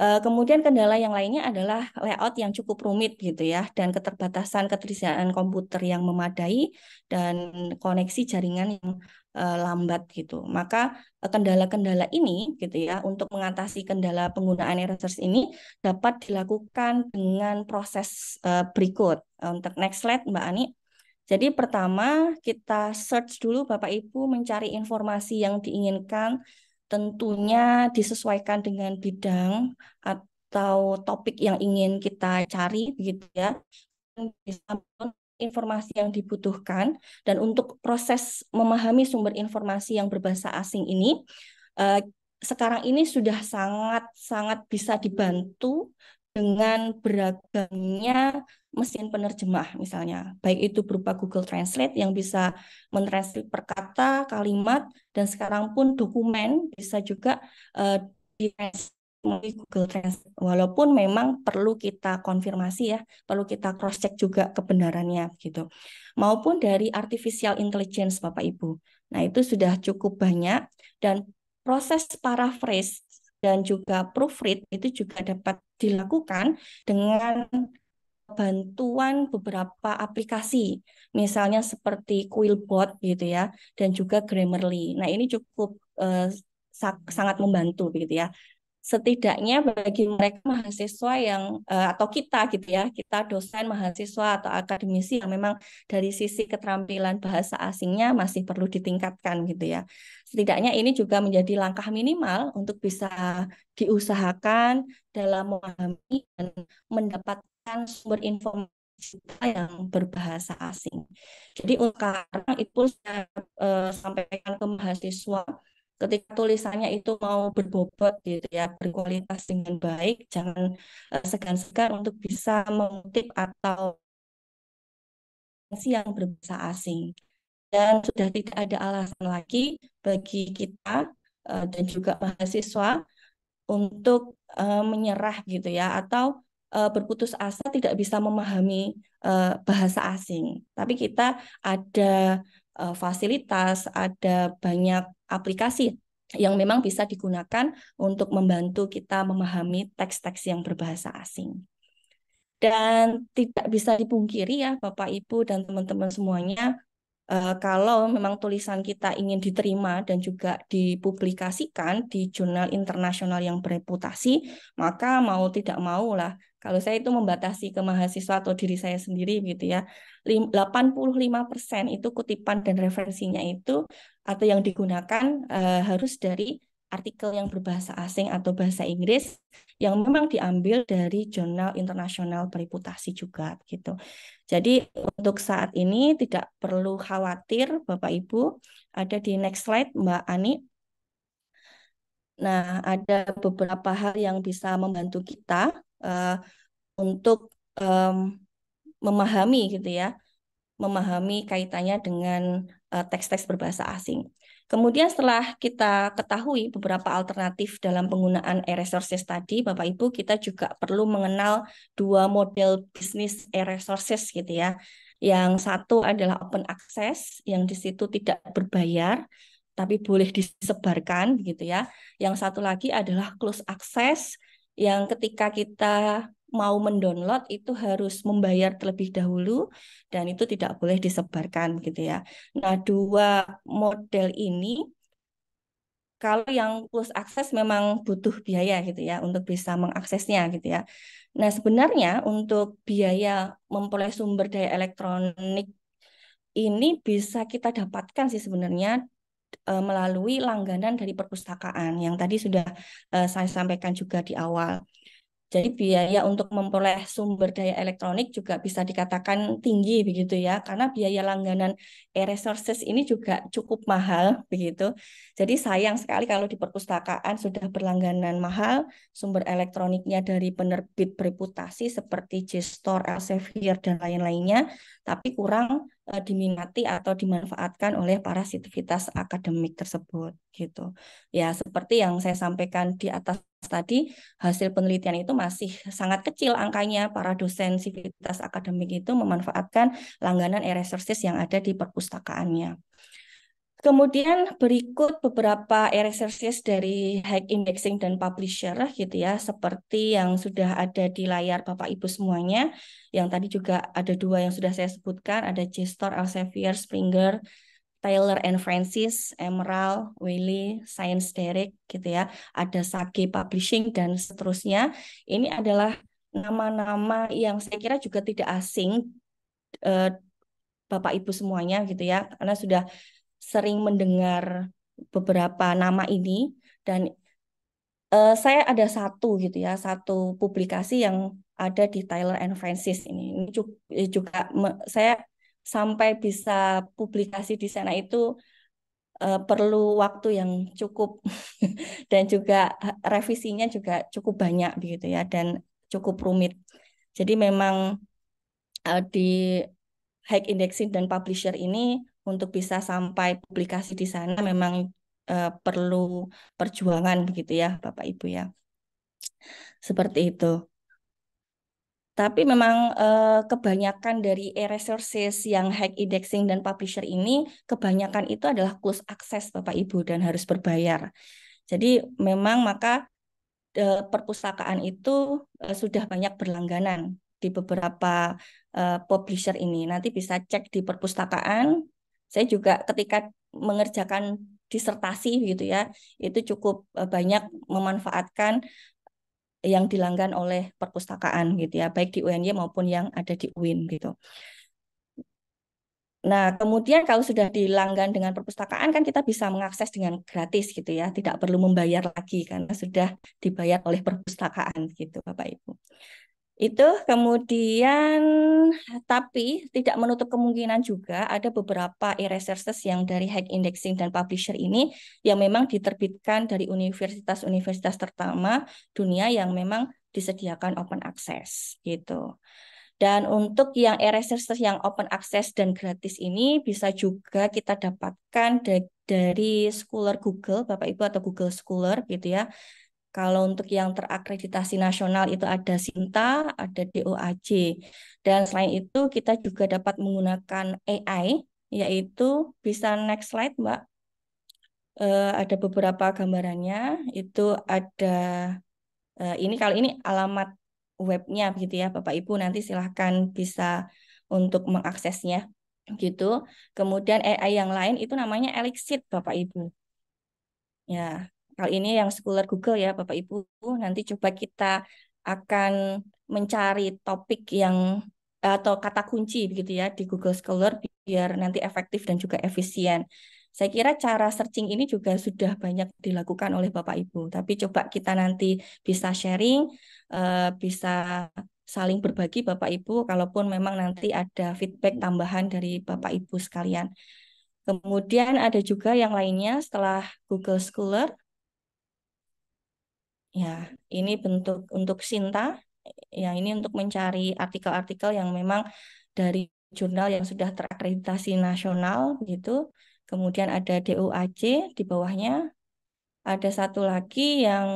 S5: Eh, kemudian kendala yang lainnya adalah layout yang cukup rumit gitu ya, dan keterbatasan ketersediaan komputer yang memadai dan koneksi jaringan yang eh, lambat gitu. Maka eh, kendala-kendala ini gitu ya untuk mengatasi kendala penggunaan e-resource ini dapat dilakukan dengan proses eh, berikut. Untuk next slide Mbak Ani. Jadi pertama kita search dulu Bapak Ibu mencari informasi yang diinginkan tentunya disesuaikan dengan bidang atau topik yang ingin kita cari gitu ya. informasi yang dibutuhkan dan untuk proses memahami sumber informasi yang berbahasa asing ini eh, sekarang ini sudah sangat-sangat bisa dibantu dengan beragamnya mesin penerjemah misalnya, baik itu berupa Google Translate yang bisa mentranslate perkata, kalimat, dan sekarang pun dokumen bisa juga uh, eh, di melalui Google Translate. Walaupun memang perlu kita konfirmasi ya, perlu kita cross check juga kebenarannya gitu. Maupun dari artificial intelligence Bapak Ibu. Nah, itu sudah cukup banyak dan proses paraphrase dan juga proofread itu juga dapat dilakukan dengan bantuan beberapa aplikasi, misalnya seperti Quillbot gitu ya, dan juga Grammarly. Nah ini cukup eh, sangat membantu gitu ya setidaknya bagi mereka mahasiswa yang eh, atau kita gitu ya kita dosen mahasiswa atau akademisi yang memang dari sisi keterampilan bahasa asingnya masih perlu ditingkatkan gitu ya setidaknya ini juga menjadi langkah minimal untuk bisa diusahakan dalam memahami dan mendapatkan sumber informasi yang berbahasa asing. Jadi untuk sekarang itu saya eh, sampaikan ke mahasiswa ketika tulisannya itu mau berbobot gitu ya berkualitas dengan baik jangan eh, segan-segan untuk bisa mengutip atau yang berbahasa asing dan sudah tidak ada alasan lagi bagi kita eh, dan juga mahasiswa untuk eh, menyerah gitu ya atau berputus asa tidak bisa memahami bahasa asing. Tapi kita ada fasilitas, ada banyak aplikasi yang memang bisa digunakan untuk membantu kita memahami teks-teks yang berbahasa asing. Dan tidak bisa dipungkiri ya Bapak Ibu dan teman-teman semuanya, Eh, kalau memang tulisan kita ingin diterima dan juga dipublikasikan di jurnal internasional yang bereputasi, maka mau tidak mau lah kalau saya itu membatasi ke mahasiswa atau diri saya sendiri gitu ya. 85% itu kutipan dan referensinya itu atau yang digunakan uh, harus dari artikel yang berbahasa asing atau bahasa Inggris yang memang diambil dari jurnal internasional bereputasi juga gitu. Jadi untuk saat ini tidak perlu khawatir Bapak Ibu. Ada di next slide Mbak Ani. Nah, ada beberapa hal yang bisa membantu kita uh, untuk um, memahami gitu ya, memahami kaitannya dengan eh, teks-teks uh, teks -teks berbahasa asing. Kemudian setelah kita ketahui beberapa alternatif dalam penggunaan air resources tadi, Bapak Ibu, kita juga perlu mengenal dua model bisnis air resources gitu ya. Yang satu adalah open access, yang di situ tidak berbayar, tapi boleh disebarkan gitu ya. Yang satu lagi adalah close access, yang ketika kita mau mendownload itu harus membayar terlebih dahulu dan itu tidak boleh disebarkan gitu ya. Nah, dua model ini kalau yang plus akses memang butuh biaya gitu ya untuk bisa mengaksesnya gitu ya. Nah, sebenarnya untuk biaya memperoleh sumber daya elektronik ini bisa kita dapatkan sih sebenarnya e, melalui langganan dari perpustakaan yang tadi sudah e, saya sampaikan juga di awal. Jadi biaya untuk memperoleh sumber daya elektronik juga bisa dikatakan tinggi begitu ya, karena biaya langganan e-resources ini juga cukup mahal begitu. Jadi sayang sekali kalau di perpustakaan sudah berlangganan mahal, sumber elektroniknya dari penerbit reputasi seperti JSTOR, Elsevier, dan lain-lainnya, tapi kurang e, diminati atau dimanfaatkan oleh para sitivitas akademik tersebut gitu. Ya, seperti yang saya sampaikan di atas tadi hasil penelitian itu masih sangat kecil angkanya para dosen sivitas akademik itu memanfaatkan langganan e-resources yang ada di perpustakaannya. Kemudian berikut beberapa e resources dari high Indexing dan Publisher gitu ya, seperti yang sudah ada di layar Bapak Ibu semuanya, yang tadi juga ada dua yang sudah saya sebutkan, ada JSTOR, Elsevier, Springer, Taylor and Francis, Emerald, Willy, Science Derek gitu ya. Ada Sage Publishing dan seterusnya. Ini adalah nama-nama yang saya kira juga tidak asing eh, Bapak Ibu semuanya gitu ya. Karena sudah sering mendengar beberapa nama ini dan eh, saya ada satu gitu ya satu publikasi yang ada di Taylor and Francis ini ini eh, juga, saya sampai bisa publikasi di sana itu uh, perlu waktu yang cukup dan juga revisinya juga cukup banyak begitu ya dan cukup rumit. Jadi memang uh, di high Indexing dan Publisher ini untuk bisa sampai publikasi di sana memang uh, perlu perjuangan begitu ya Bapak Ibu ya. Seperti itu. Tapi memang eh, kebanyakan dari e-resources yang hack indexing dan publisher ini kebanyakan itu adalah close access Bapak Ibu dan harus berbayar. Jadi memang maka eh, perpustakaan itu eh, sudah banyak berlangganan di beberapa uh, publisher ini. Nanti bisa cek di perpustakaan. Saya juga ketika mengerjakan disertasi gitu ya, itu cukup eh, banyak memanfaatkan yang dilanggan oleh perpustakaan gitu ya, baik di UNY maupun yang ada di UIN gitu. Nah, kemudian kalau sudah dilanggan dengan perpustakaan kan kita bisa mengakses dengan gratis gitu ya, tidak perlu membayar lagi karena sudah dibayar oleh perpustakaan gitu Bapak Ibu. Itu kemudian tapi tidak menutup kemungkinan juga ada beberapa e-resources yang dari high indexing dan publisher ini yang memang diterbitkan dari universitas-universitas terutama dunia yang memang disediakan open access gitu. Dan untuk yang e-resources yang open access dan gratis ini bisa juga kita dapatkan dari, dari Scholar Google, Bapak Ibu atau Google Scholar gitu ya. Kalau untuk yang terakreditasi nasional itu ada SINTA, ada DOAJ. Dan selain itu kita juga dapat menggunakan AI, yaitu bisa next slide Mbak. Uh, ada beberapa gambarannya, itu ada, uh, ini kalau ini alamat webnya begitu ya Bapak Ibu nanti silahkan bisa untuk mengaksesnya gitu. Kemudian AI yang lain itu namanya Elixir Bapak Ibu. Ya, Kali ini yang sekuler Google ya Bapak Ibu. Nanti coba kita akan mencari topik yang atau kata kunci begitu ya di Google Scholar biar nanti efektif dan juga efisien. Saya kira cara searching ini juga sudah banyak dilakukan oleh Bapak Ibu, tapi coba kita nanti bisa sharing, eh, bisa saling berbagi Bapak Ibu, kalaupun memang nanti ada feedback tambahan dari Bapak Ibu sekalian. Kemudian ada juga yang lainnya setelah Google Scholar, Ya, ini bentuk untuk Sinta. Yang ini untuk mencari artikel-artikel yang memang dari jurnal yang sudah terakreditasi nasional gitu. Kemudian ada DOAJ di bawahnya. Ada satu lagi yang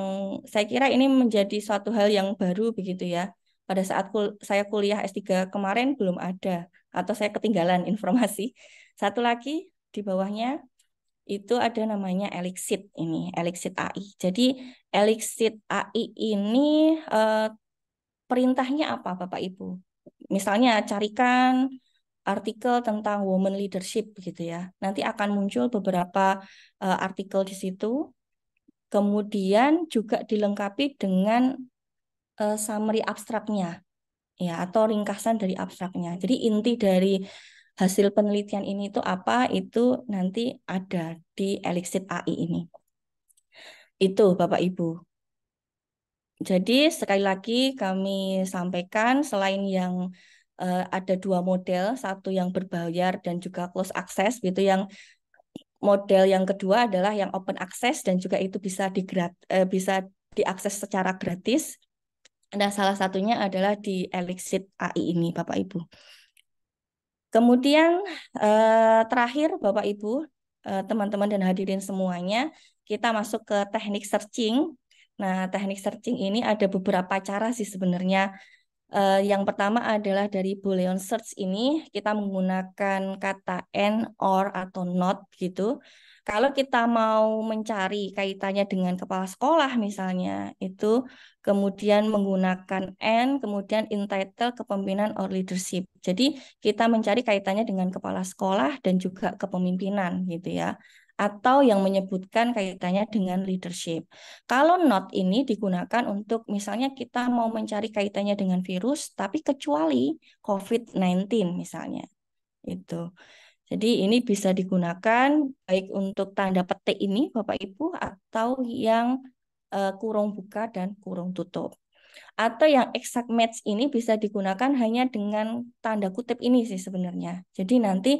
S5: saya kira ini menjadi suatu hal yang baru begitu ya. Pada saat kul saya kuliah S3 kemarin belum ada atau saya ketinggalan informasi. Satu lagi di bawahnya itu ada namanya Elixit ini, Elixit AI. Jadi Elixit AI ini eh, perintahnya apa Bapak Ibu? Misalnya carikan artikel tentang woman leadership gitu ya. Nanti akan muncul beberapa eh, artikel di situ. Kemudian juga dilengkapi dengan eh, summary abstraknya ya atau ringkasan dari abstraknya. Jadi inti dari hasil penelitian ini itu apa itu nanti ada di Elixir AI ini. Itu Bapak Ibu. Jadi sekali lagi kami sampaikan selain yang uh, ada dua model, satu yang berbayar dan juga close access gitu yang model yang kedua adalah yang open access dan juga itu bisa di uh, bisa diakses secara gratis. Nah, salah satunya adalah di Elixir AI ini, Bapak Ibu. Kemudian eh, terakhir Bapak Ibu, eh, teman-teman dan hadirin semuanya, kita masuk ke teknik searching. Nah, teknik searching ini ada beberapa cara sih sebenarnya. Eh, yang pertama adalah dari Boolean search ini kita menggunakan kata and or atau not gitu. Kalau kita mau mencari kaitannya dengan kepala sekolah misalnya, itu kemudian menggunakan N, kemudian entitle kepemimpinan or leadership. Jadi kita mencari kaitannya dengan kepala sekolah dan juga kepemimpinan gitu ya atau yang menyebutkan kaitannya dengan leadership. Kalau not ini digunakan untuk misalnya kita mau mencari kaitannya dengan virus tapi kecuali COVID-19 misalnya. Itu. Jadi ini bisa digunakan baik untuk tanda petik ini Bapak Ibu atau yang uh, kurung buka dan kurung tutup. Atau yang exact match ini bisa digunakan hanya dengan tanda kutip ini sih sebenarnya. Jadi nanti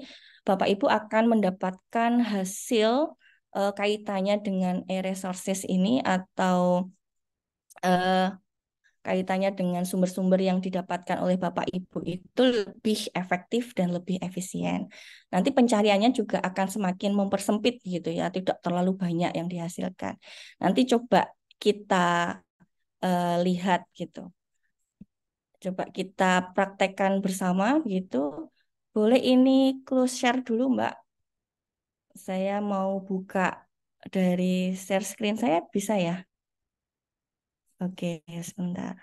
S5: Bapak Ibu akan mendapatkan hasil uh, kaitannya dengan e-resources ini atau uh, kaitannya dengan sumber-sumber yang didapatkan oleh Bapak Ibu itu lebih efektif dan lebih efisien. Nanti pencariannya juga akan semakin mempersempit gitu ya, tidak terlalu banyak yang dihasilkan. Nanti coba kita uh, lihat gitu. Coba kita praktekkan bersama gitu. Boleh ini close share dulu Mbak. Saya mau buka dari share screen saya bisa ya? Oke, sebentar.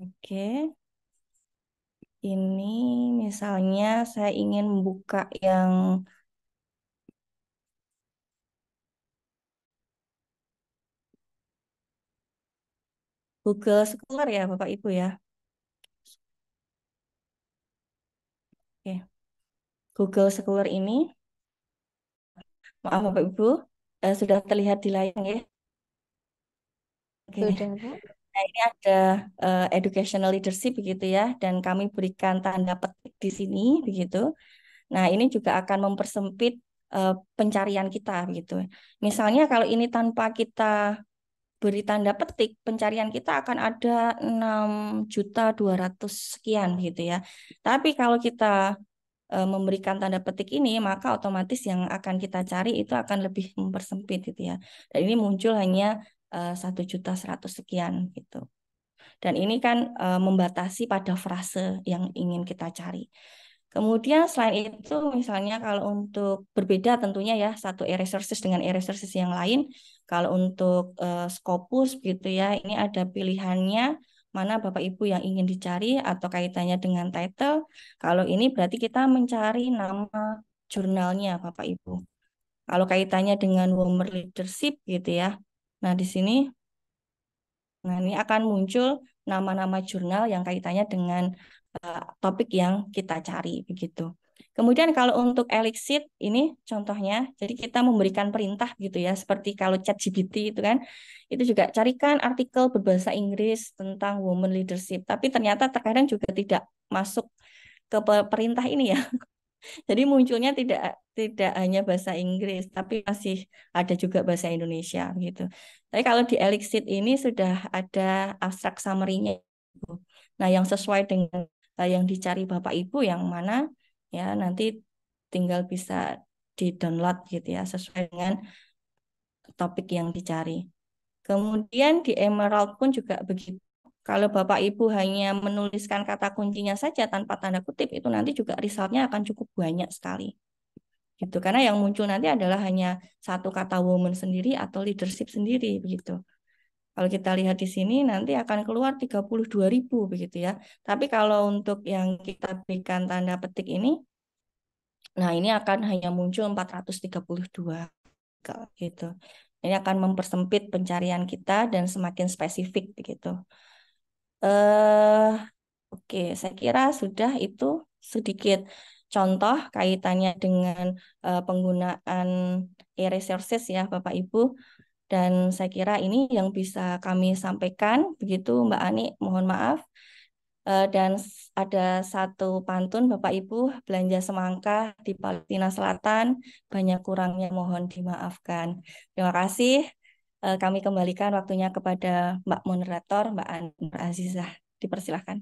S5: Oke. Ini misalnya saya ingin buka yang Google Scholar ya Bapak Ibu ya. Oke. Google Scholar ini maaf Bapak Ibu eh, sudah terlihat di layar ya.
S3: Oke. Sudah. Nah, ini ada uh,
S5: educational leadership begitu ya dan kami berikan tanda petik di sini begitu. Nah, ini juga akan mempersempit uh, pencarian kita begitu. Misalnya kalau ini tanpa kita beri tanda petik, pencarian kita akan ada 6 juta 200 sekian gitu ya. Tapi kalau kita uh, memberikan tanda petik ini maka otomatis yang akan kita cari itu akan lebih mempersempit gitu ya. Dan ini muncul hanya Eh, satu juta seratus sekian gitu. Dan ini kan uh, membatasi pada frase yang ingin kita cari. Kemudian selain itu misalnya kalau untuk berbeda tentunya ya satu e resources dengan e resources yang lain. Kalau untuk uh, Scopus gitu ya ini ada pilihannya mana Bapak Ibu yang ingin dicari atau kaitannya dengan title. Kalau ini berarti kita mencari nama jurnalnya Bapak Ibu. Kalau kaitannya dengan woman leadership gitu ya, Nah, di sini nah ini akan muncul nama-nama jurnal yang kaitannya dengan uh, topik yang kita cari begitu. Kemudian kalau untuk Elixir ini contohnya, jadi kita memberikan perintah gitu ya, seperti kalau chat GPT itu kan, itu juga carikan artikel berbahasa Inggris tentang woman leadership, tapi ternyata terkadang juga tidak masuk ke perintah ini ya. Jadi munculnya tidak tidak hanya bahasa Inggris, tapi masih ada juga bahasa Indonesia gitu. Tapi kalau di Elixir ini sudah ada abstrak summary-nya. Gitu. Nah, yang sesuai dengan eh, yang dicari Bapak Ibu yang mana ya nanti tinggal bisa di-download gitu ya sesuai dengan topik yang dicari. Kemudian di Emerald pun juga begitu kalau Bapak Ibu hanya menuliskan kata kuncinya saja tanpa tanda kutip, itu nanti juga resultnya akan cukup banyak sekali. Gitu. Karena yang muncul nanti adalah hanya satu kata woman sendiri atau leadership sendiri. begitu. Kalau kita lihat di sini nanti akan keluar 32.000 begitu ya. Tapi kalau untuk yang kita berikan tanda petik ini, nah ini akan hanya muncul 432 gitu. Ini akan mempersempit pencarian kita dan semakin spesifik begitu eh oke, saya kira sudah itu sedikit contoh kaitannya dengan eh, penggunaan e-resources ya Bapak Ibu. Dan saya kira ini yang bisa kami sampaikan. Begitu Mbak Ani, mohon maaf. Eh, dan ada satu pantun Bapak Ibu, belanja semangka di Palestina Selatan, banyak kurangnya mohon dimaafkan. Terima kasih. Eh, kami kembalikan waktunya kepada Mbak Moderator, Mbak Anwar Azizah. Dipersilahkan.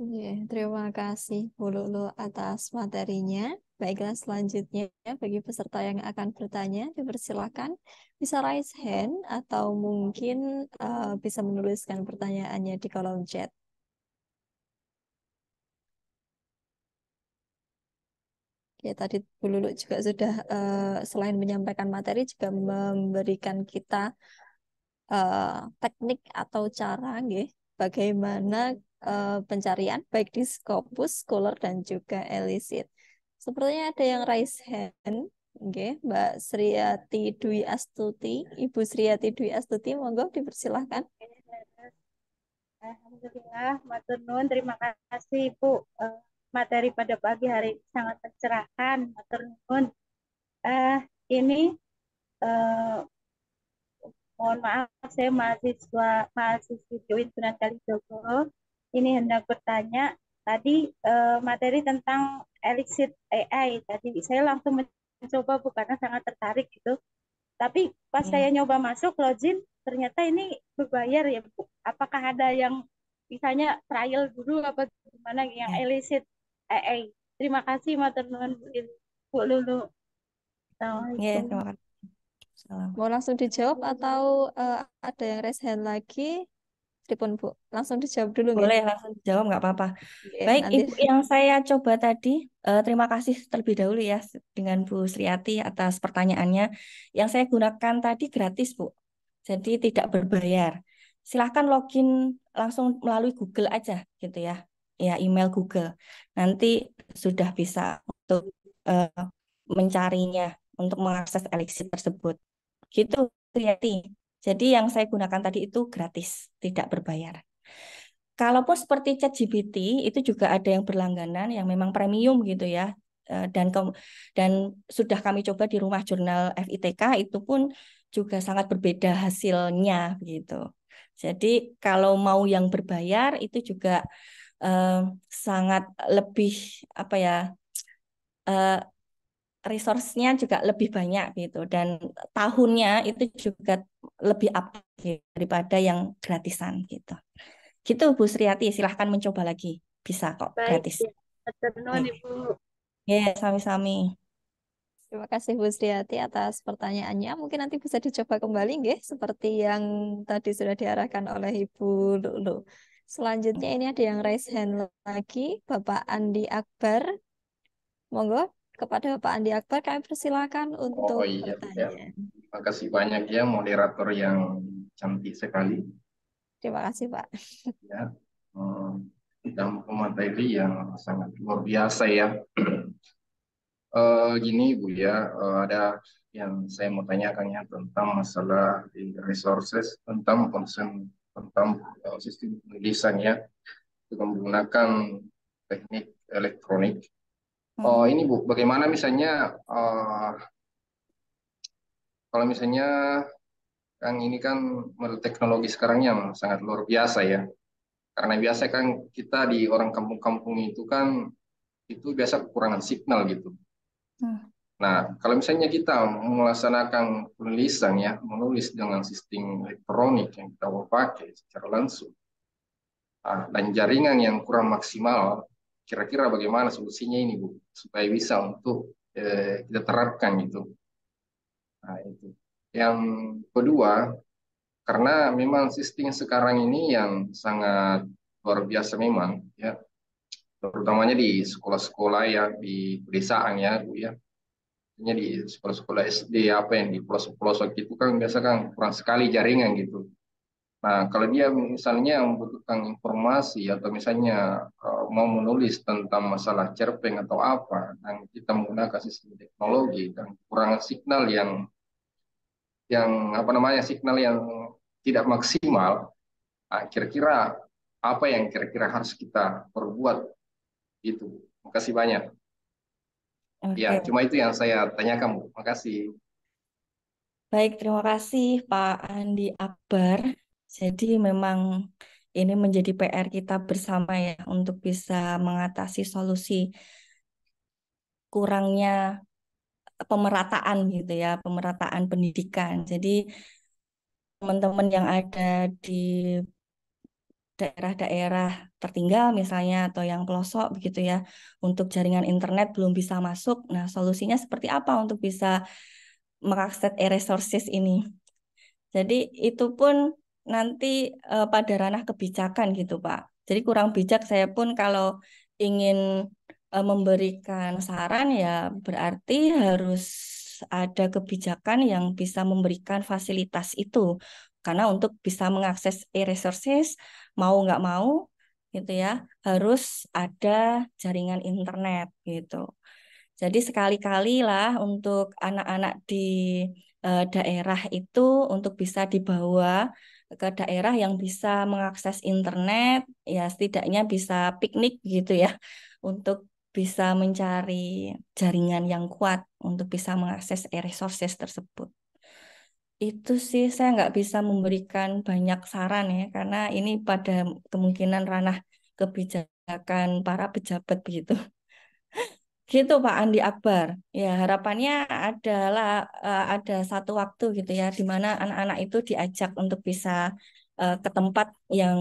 S1: Yeah, terima kasih Bu Lulu atas materinya. Baiklah selanjutnya bagi peserta yang akan bertanya dipersilahkan bisa raise hand atau mungkin uh, bisa menuliskan pertanyaannya di kolom chat. Ya tadi Bu Lulu juga sudah uh, selain menyampaikan materi juga memberikan kita uh, teknik atau cara nggih bagaimana uh, pencarian baik di Scopus, Scholar dan juga Elicit. Sepertinya ada yang raise hand nggih Mbak Sriati Dwi Astuti, Ibu Sriati Dwi Astuti monggo dipersilahkan.
S3: Alhamdulillah, matur nuwun, terima kasih Bu materi pada pagi hari sangat tercerahkan. Matur eh, ini uh, mohon maaf saya mahasiswa mahasiswi Join Sunan Kalijogo. Ini hendak bertanya tadi uh, materi tentang elixir AI tadi saya langsung mencoba bukannya sangat tertarik gitu. Tapi pas hmm. saya nyoba masuk login ternyata ini berbayar ya Bu. Apakah ada yang misalnya trial dulu apa gimana yang iya. elicit eh, eh. terima kasih matur nuwun Bu Lulu Iya, terima kasih.
S1: Mau langsung dijawab atau uh, ada yang raise hand lagi? Tripun Bu, langsung dijawab dulu. Boleh, ya? langsung
S5: dijawab nggak apa-apa. Iya, Baik, nanti. Ibu yang saya coba tadi, uh, terima kasih terlebih dahulu ya dengan Bu Sriati atas pertanyaannya. Yang saya gunakan tadi gratis Bu, jadi tidak berbayar. Silahkan login langsung melalui Google aja gitu ya ya email Google. Nanti sudah bisa untuk uh, mencarinya, untuk mengakses Elixir tersebut. Gitu, Triati. Jadi yang saya gunakan tadi itu gratis, tidak berbayar. Kalaupun seperti ChatGPT itu juga ada yang berlangganan yang memang premium gitu ya. Eh, dan ke, dan sudah kami coba di rumah jurnal FITK itu pun juga sangat berbeda hasilnya gitu. Jadi kalau mau yang berbayar itu juga Eh, sangat lebih apa ya uh, resource-nya juga lebih banyak gitu dan tahunnya itu juga lebih up daripada yang gratisan gitu. Gitu Bu Sriati, silahkan mencoba lagi. Bisa kok Baik, gratis. Ya. ya. Ibu. Ya, sami-sami.
S1: Terima kasih Bu Sriati atas pertanyaannya. Mungkin nanti bisa dicoba kembali nggih seperti yang tadi sudah diarahkan oleh Ibu Lulu. Selanjutnya ini ada yang raise hand lagi, Bapak Andi Akbar. Monggo, kepada Bapak Andi Akbar kami persilakan untuk oh, iya, ya.
S6: bertanya. Ya. Terima kasih banyak ya moderator yang cantik sekali.
S1: Terima kasih Pak.
S6: Ya, eh, dan pemateri yang sangat luar biasa ya. Uh, gini Bu ya, eh, ada yang saya mau tanyakan ya tentang masalah resources, tentang concern tentang uh, sistem penulisannya dengan menggunakan teknik elektronik. Hmm. Uh, ini Bu, bagaimana misalnya uh, kalau misalnya kan ini kan teknologi sekarang yang sangat luar biasa ya. Karena biasa kan kita di orang kampung-kampung itu kan itu biasa kekurangan signal gitu. Hmm. Nah, kalau misalnya kita melaksanakan penulisan ya, menulis dengan sistem elektronik yang kita mau pakai secara langsung, nah, dan jaringan yang kurang maksimal, kira-kira bagaimana solusinya ini Bu, supaya bisa untuk eh, kita terapkan gitu. Nah, itu. Yang kedua, karena memang sistem sekarang ini yang sangat luar biasa memang ya, terutamanya di sekolah-sekolah ya, di pedesaan ya Bu ya, hanya di sekolah-sekolah SD apa yang di pelosok-pelosok itu kan biasa kan kurang sekali jaringan gitu. Nah, kalau dia misalnya membutuhkan informasi atau misalnya eh, mau menulis tentang masalah cerpen atau apa, dan kita menggunakan sistem teknologi dan kurang signal yang yang apa namanya signal yang tidak maksimal, nah, kira-kira nah, apa yang kira-kira harus kita perbuat itu. Terima kasih banyak. Oke. Ya, cuma itu yang saya tanyakan, Terima kasih.
S5: Baik, terima kasih Pak Andi Akbar. Jadi memang ini menjadi PR kita bersama ya untuk bisa mengatasi solusi kurangnya pemerataan gitu ya, pemerataan pendidikan. Jadi teman-teman yang ada di daerah-daerah tertinggal misalnya atau yang pelosok begitu ya untuk jaringan internet belum bisa masuk. Nah, solusinya seperti apa untuk bisa mengakses e-resources ini? Jadi itu pun nanti uh, pada ranah kebijakan gitu, Pak. Jadi kurang bijak saya pun kalau ingin uh, memberikan saran ya berarti harus ada kebijakan yang bisa memberikan fasilitas itu karena untuk bisa mengakses e-resources mau nggak mau gitu ya harus ada jaringan internet gitu. Jadi sekali-kali lah untuk anak-anak di uh, daerah itu untuk bisa dibawa ke daerah yang bisa mengakses internet ya setidaknya bisa piknik gitu ya untuk bisa mencari jaringan yang kuat untuk bisa mengakses e-resources tersebut. Itu sih saya nggak bisa memberikan banyak saran ya, karena ini pada kemungkinan ranah kebijakan para pejabat begitu. Gitu Pak Andi Akbar. Ya harapannya adalah uh, ada satu waktu gitu ya, di mana anak-anak itu diajak untuk bisa uh, ke tempat yang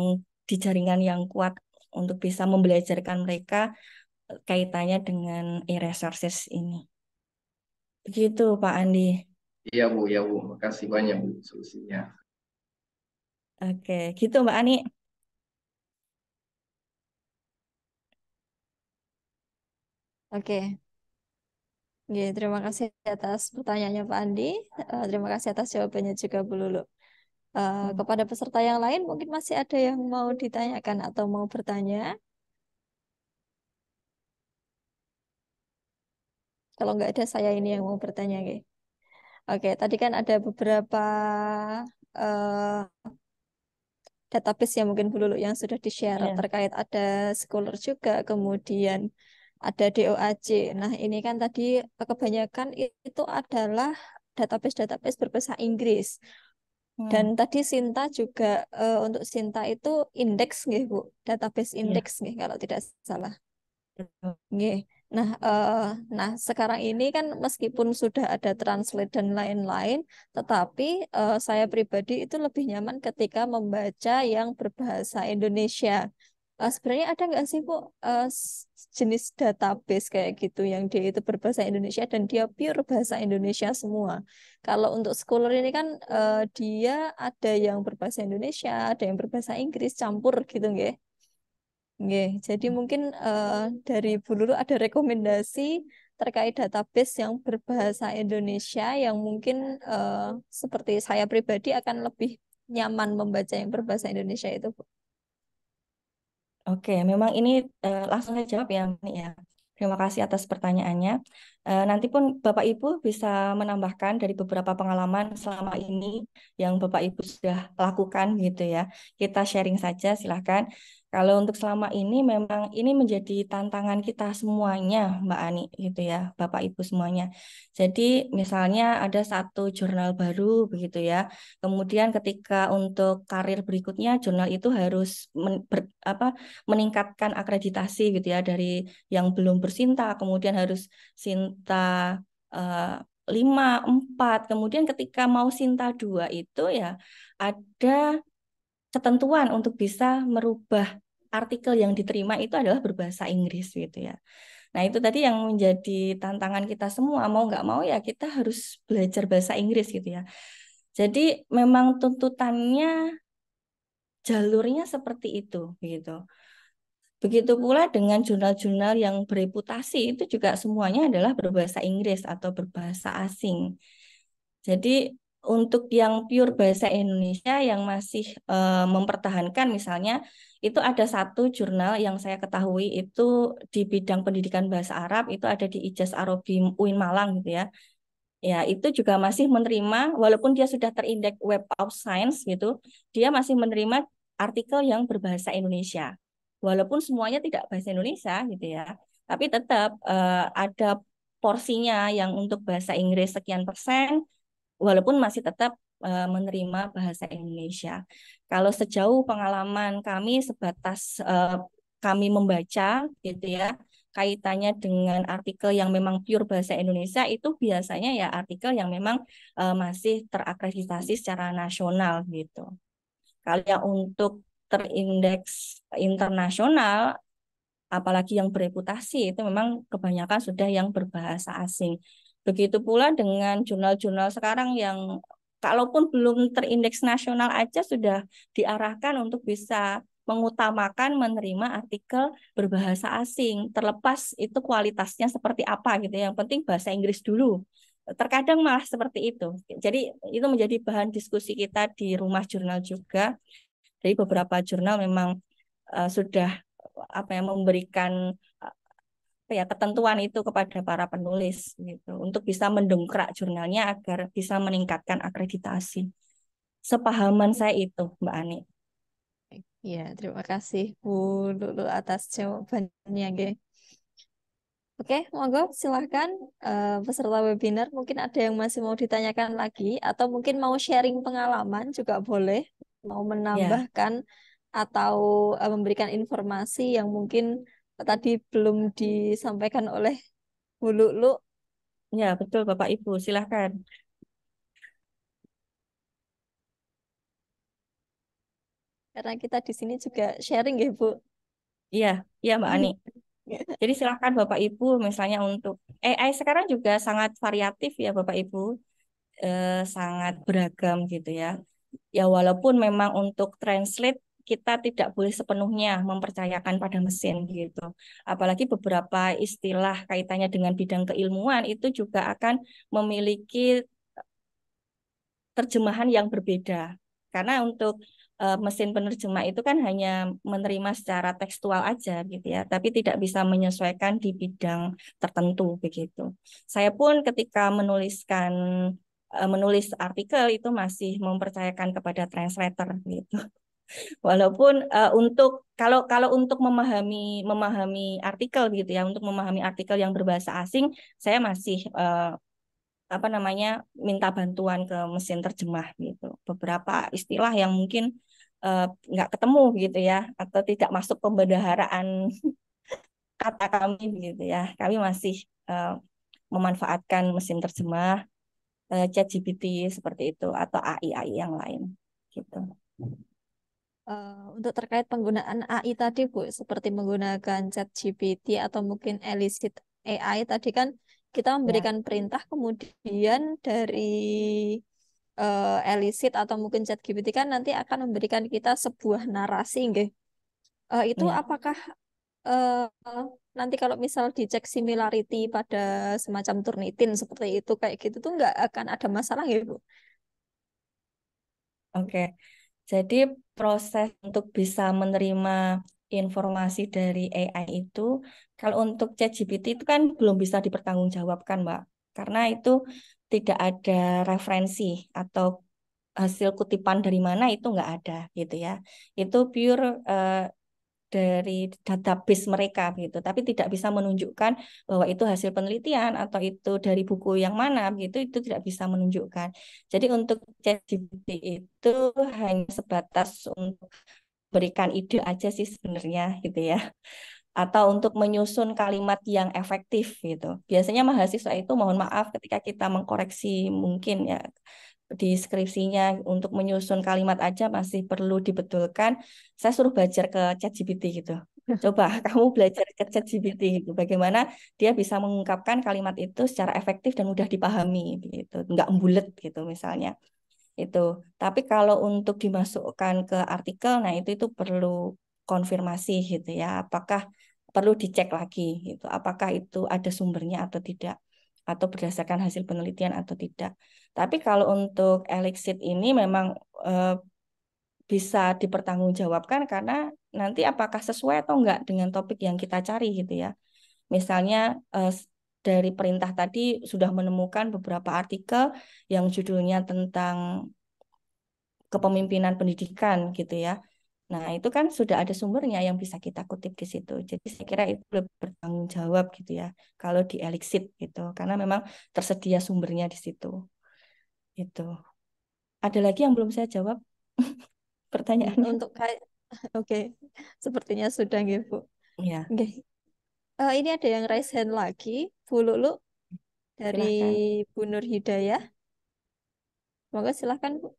S5: di jaringan yang kuat untuk bisa membelajarkan mereka eh, kaitannya dengan e-resources ini. Begitu Pak Andi.
S6: Iya Bu, ya Bu. Makasih banyak Bu solusinya.
S5: Oke, gitu Mbak Ani. Oke.
S1: Oke, terima kasih atas pertanyaannya Pak Andi. Uh, terima kasih atas jawabannya juga Bu Lulu. Uh, kepada peserta yang lain mungkin masih ada yang mau ditanyakan atau mau bertanya. Kalau nggak ada saya ini yang mau bertanya, Oke. Oke, tadi kan ada beberapa uh, database yang mungkin Bu Lulu yang sudah di-share yeah. terkait ada scholar juga, kemudian ada DOAJ. Nah, ini kan tadi eh, kebanyakan itu adalah database-database berbahasa Inggris. Hmm. Dan tadi Sinta juga uh, untuk Sinta itu indeks nggih, Bu. Database iya. indeks yeah. kalau tidak salah. Yeah. Nah, uh, nah sekarang ini kan meskipun sudah ada translate dan lain-lain, tetapi uh, saya pribadi itu lebih nyaman ketika membaca yang berbahasa Indonesia. Uh, sebenarnya ada nggak sih bu uh, jenis database kayak gitu yang dia itu berbahasa Indonesia dan dia pure bahasa Indonesia semua. Kalau untuk scholar ini kan uh, dia ada yang berbahasa Indonesia, ada yang berbahasa Inggris campur gitu nggih. Yeah, jadi hmm. mungkin uh, dari Bu Lulu ada rekomendasi terkait database yang berbahasa Indonesia yang mungkin uh, seperti saya pribadi akan lebih nyaman membaca yang berbahasa Indonesia itu, Bu.
S5: Oke, memang ini uh, langsung saya jawab ya, ya. Terima kasih atas pertanyaannya. Uh, nanti pun Bapak Ibu bisa menambahkan dari beberapa pengalaman selama ini yang Bapak Ibu sudah lakukan gitu ya. Kita sharing saja silahkan. Kalau untuk selama ini memang ini menjadi tantangan kita semuanya Mbak Ani gitu ya, Bapak Ibu semuanya. Jadi misalnya ada satu jurnal baru begitu ya. Kemudian ketika untuk karir berikutnya jurnal itu harus men, ber, apa meningkatkan akreditasi gitu ya dari yang belum bersinta kemudian harus sinta uh, lima empat kemudian ketika mau sinta dua itu ya ada ketentuan untuk bisa merubah artikel yang diterima itu adalah berbahasa Inggris gitu ya. Nah itu tadi yang menjadi tantangan kita semua mau nggak mau ya kita harus belajar bahasa Inggris gitu ya. Jadi memang tuntutannya jalurnya seperti itu gitu. Begitu pula dengan jurnal-jurnal yang bereputasi itu juga semuanya adalah berbahasa Inggris atau berbahasa asing. Jadi untuk yang pure bahasa Indonesia yang masih uh, mempertahankan misalnya itu ada satu jurnal yang saya ketahui itu di bidang pendidikan bahasa Arab itu ada di Ijaz Arabi UIN Malang gitu ya. Ya, itu juga masih menerima walaupun dia sudah terindeks Web of Science gitu, dia masih menerima artikel yang berbahasa Indonesia. Walaupun semuanya tidak bahasa Indonesia gitu ya, tapi tetap uh, ada porsinya yang untuk bahasa Inggris sekian persen, walaupun masih tetap eh, menerima bahasa Indonesia. Kalau sejauh pengalaman kami sebatas eh, kami membaca gitu ya, kaitannya dengan artikel yang memang pure bahasa Indonesia itu biasanya ya artikel yang memang eh, masih terakreditasi secara nasional gitu. Kalau yang untuk terindeks internasional apalagi yang bereputasi itu memang kebanyakan sudah yang berbahasa asing. Begitu pula dengan jurnal-jurnal sekarang yang kalaupun belum terindeks nasional aja sudah diarahkan untuk bisa mengutamakan menerima artikel berbahasa asing terlepas itu kualitasnya seperti apa gitu yang penting bahasa Inggris dulu terkadang malah seperti itu jadi itu menjadi bahan diskusi kita di rumah jurnal juga jadi beberapa jurnal memang uh, sudah apa yang memberikan ya ketentuan itu kepada para penulis gitu untuk bisa mendongkrak jurnalnya agar bisa meningkatkan akreditasi. Sepahaman saya itu, Mbak Ani. Iya, terima
S1: kasih Bu Lulu atas jawabannya, Ge. Oke, monggo silahkan uh, peserta webinar mungkin ada yang masih mau ditanyakan lagi atau mungkin mau sharing pengalaman juga boleh, mau iya. menambahkan ya. atau uh, memberikan informasi yang mungkin tadi belum disampaikan oleh
S5: Bu Lulu. Ya, betul Bapak Ibu, silahkan.
S1: Karena kita di sini juga sharing ya, Bu.
S5: Iya, iya Mbak Ani. Hmm. Jadi silahkan Bapak Ibu misalnya untuk AI sekarang juga sangat variatif ya Bapak Ibu. Eh, sangat beragam gitu ya. Ya walaupun memang untuk translate kita tidak boleh sepenuhnya mempercayakan pada mesin gitu. Apalagi beberapa istilah kaitannya dengan bidang keilmuan itu juga akan memiliki eh, terjemahan yang berbeda. Karena untuk eh, mesin penerjemah itu kan hanya menerima secara tekstual aja gitu ya, tapi tidak bisa menyesuaikan di bidang tertentu begitu. Saya pun ketika menuliskan eh, menulis artikel itu masih mempercayakan kepada translator gitu. Walaupun uh, untuk kalau kalau untuk memahami memahami artikel gitu ya, untuk memahami artikel yang berbahasa asing, saya masih uh, apa namanya minta bantuan ke mesin terjemah gitu. Beberapa istilah yang mungkin eh, nggak uh, ketemu gitu ya, atau tidak masuk pembedaharaan kata kami gitu ya. Kami masih uh, memanfaatkan mesin terjemah, uh, ChatGPT seperti itu atau AI AI yang lain gitu.
S1: Eh, untuk terkait penggunaan AI tadi Bu, seperti menggunakan chat GPT atau mungkin Elicit AI tadi kan kita ya. memberikan ya. perintah kemudian dari uh, Elicit atau mungkin chat GPT kan nanti akan memberikan kita sebuah narasi nggih. Uh, itu ya. apakah uh, nanti kalau misal dicek similarity pada semacam Turnitin seperti itu kayak gitu tuh nggak akan ada masalah ya Bu?
S5: Oke. Okay jadi proses untuk bisa menerima informasi dari AI itu, kalau untuk ChatGPT itu kan belum bisa dipertanggungjawabkan, Mbak. Karena itu tidak ada referensi atau hasil kutipan dari mana itu nggak ada gitu ya. Itu pure uh, dari database mereka gitu, tapi tidak bisa menunjukkan bahwa itu hasil penelitian atau itu dari buku yang mana gitu, itu tidak bisa menunjukkan. Jadi untuk ChatGPT itu hanya sebatas untuk berikan ide aja sih sebenarnya gitu ya atau untuk menyusun kalimat yang efektif gitu. Biasanya mahasiswa itu mohon maaf ketika kita mengkoreksi mungkin ya Deskripsinya untuk menyusun kalimat aja masih perlu dibetulkan. Saya suruh belajar ke ChatGPT gitu. Coba kamu belajar ke ChatGPT gitu. Bagaimana dia bisa mengungkapkan kalimat itu secara efektif dan mudah dipahami gitu. Enggak embulet gitu misalnya. Itu. Tapi kalau untuk dimasukkan ke artikel nah itu itu perlu konfirmasi gitu ya. Apakah perlu dicek lagi gitu. Apakah itu ada sumbernya atau tidak atau berdasarkan hasil penelitian atau tidak. Tapi kalau untuk Elixir ini memang eh, bisa dipertanggungjawabkan karena nanti apakah sesuai atau enggak dengan topik yang kita cari gitu ya. Misalnya eh, dari perintah tadi sudah menemukan beberapa artikel yang judulnya tentang kepemimpinan pendidikan gitu ya. Nah, itu kan sudah ada sumbernya yang bisa kita kutip di situ. Jadi saya kira itu lebih bertanggung jawab gitu ya kalau di Elixit gitu karena memang tersedia sumbernya di situ gitu. Ada lagi yang belum saya jawab pertanyaan untuk kayak oke okay.
S1: sepertinya sudah gitu Bu. Ya. Okay. Uh, ini ada yang raise hand lagi Bu Lulu dari silahkan. Bu Nur Hidayah. Maka silahkan
S3: Bu.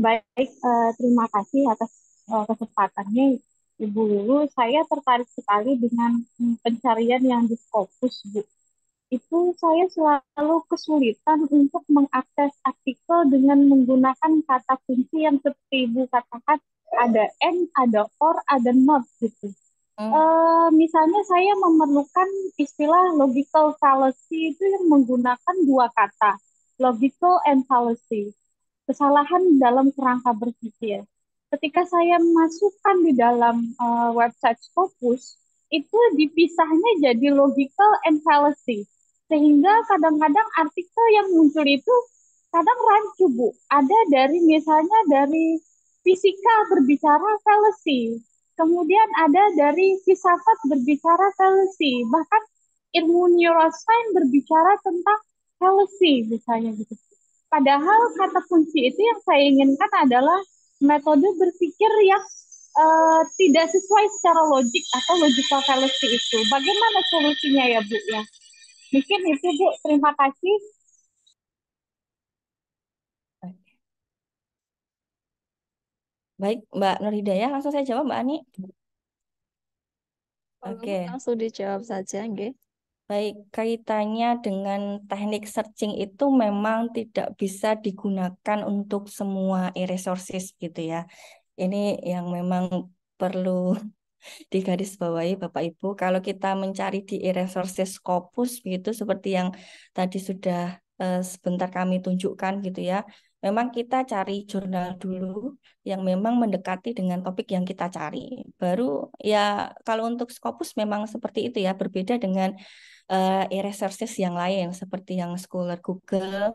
S3: Baik, uh, terima kasih atas uh, kesempatannya Ibu Lulu. Saya tertarik sekali dengan hmm, pencarian yang di Bu itu saya selalu kesulitan untuk mengakses artikel dengan menggunakan kata kunci yang seperti Ibu katakan ada and, ada or, ada not gitu. Hmm. Uh, misalnya saya memerlukan istilah logical fallacy itu yang menggunakan dua kata, logical and fallacy, kesalahan dalam kerangka berpikir. Ketika saya masukkan di dalam uh, website Scopus, itu dipisahnya jadi logical and fallacy sehingga kadang-kadang artikel yang muncul itu kadang rancu bu ada dari misalnya dari fisika berbicara fallacy kemudian ada dari filsafat berbicara fallacy bahkan ilmu neuroscience berbicara tentang fallacy misalnya gitu padahal kata kunci itu yang saya inginkan adalah metode berpikir yang uh, tidak sesuai secara logik atau logical fallacy itu bagaimana solusinya ya bu ya Mungkin itu Bu, terima kasih.
S5: Baik, Mbak Nur Hidayah, langsung saya jawab Mbak Ani. Oke. Okay. Langsung dijawab saja, nge. Baik, kaitannya dengan teknik searching itu memang tidak bisa digunakan untuk semua e-resources gitu ya. Ini yang memang perlu di garis digarisbawahi Bapak Ibu kalau kita mencari di e-resources Scopus begitu seperti yang tadi sudah uh, sebentar kami tunjukkan gitu ya memang kita cari jurnal dulu yang memang mendekati dengan topik yang kita cari baru ya kalau untuk Scopus memang seperti itu ya berbeda dengan uh, e-resources yang lain seperti yang Scholar Google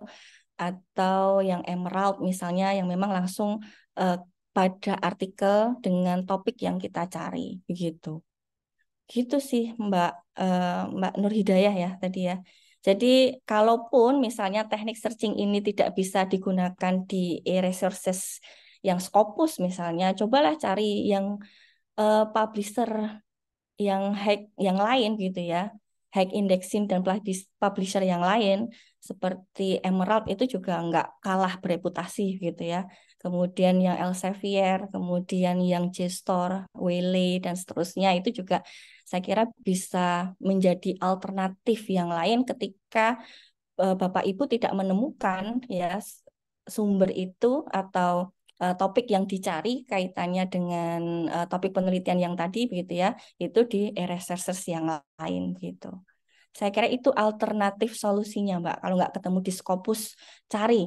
S5: atau yang Emerald misalnya yang memang langsung uh, pada artikel dengan topik yang kita cari begitu. Gitu sih Mbak uh, Mbak Nur Hidayah ya tadi ya. Jadi kalaupun misalnya teknik searching ini tidak bisa digunakan di e-resources yang Scopus misalnya, cobalah cari yang uh, publisher yang hack yang lain gitu ya high indexing dan publisher yang lain seperti Emerald itu juga nggak kalah bereputasi gitu ya. Kemudian yang Elsevier, kemudian yang JSTOR, Wele dan seterusnya itu juga saya kira bisa menjadi alternatif yang lain ketika eh, Bapak Ibu tidak menemukan ya sumber itu atau uh, topik yang dicari kaitannya dengan uh, topik penelitian yang tadi begitu ya itu di e-researchers yang lain gitu saya kira itu alternatif solusinya mbak kalau nggak ketemu di Scopus cari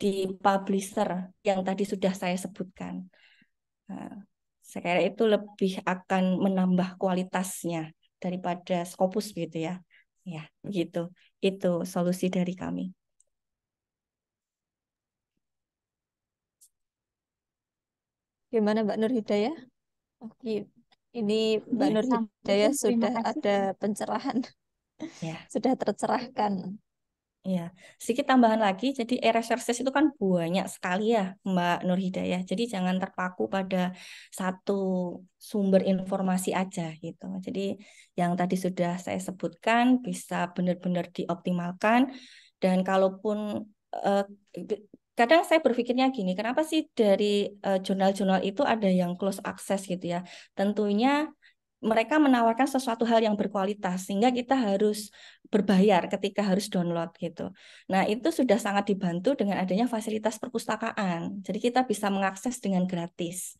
S5: di publisher yang tadi sudah saya sebutkan uh, saya kira itu lebih akan menambah kualitasnya daripada Scopus gitu ya ya gitu itu solusi dari kami
S1: Gimana Mbak Nur Hidayah? Oke, ini Mbak ya, Nur Hidayah sudah kasih. ada pencerahan. Ya. sudah tercerahkan.
S5: Ya, sedikit tambahan lagi. Jadi e-resources itu kan banyak sekali ya, Mbak Nur Hidayah. Jadi jangan terpaku pada satu sumber informasi aja gitu. Jadi yang tadi sudah saya sebutkan bisa benar-benar dioptimalkan dan kalaupun eh, kadang saya berpikirnya gini, kenapa sih dari eh, jurnal-jurnal uh, itu ada yang close access gitu ya? Tentunya mereka menawarkan sesuatu hal yang berkualitas sehingga kita harus berbayar ketika harus download gitu. Nah, itu sudah sangat dibantu dengan adanya fasilitas perpustakaan. Jadi kita bisa mengakses dengan gratis.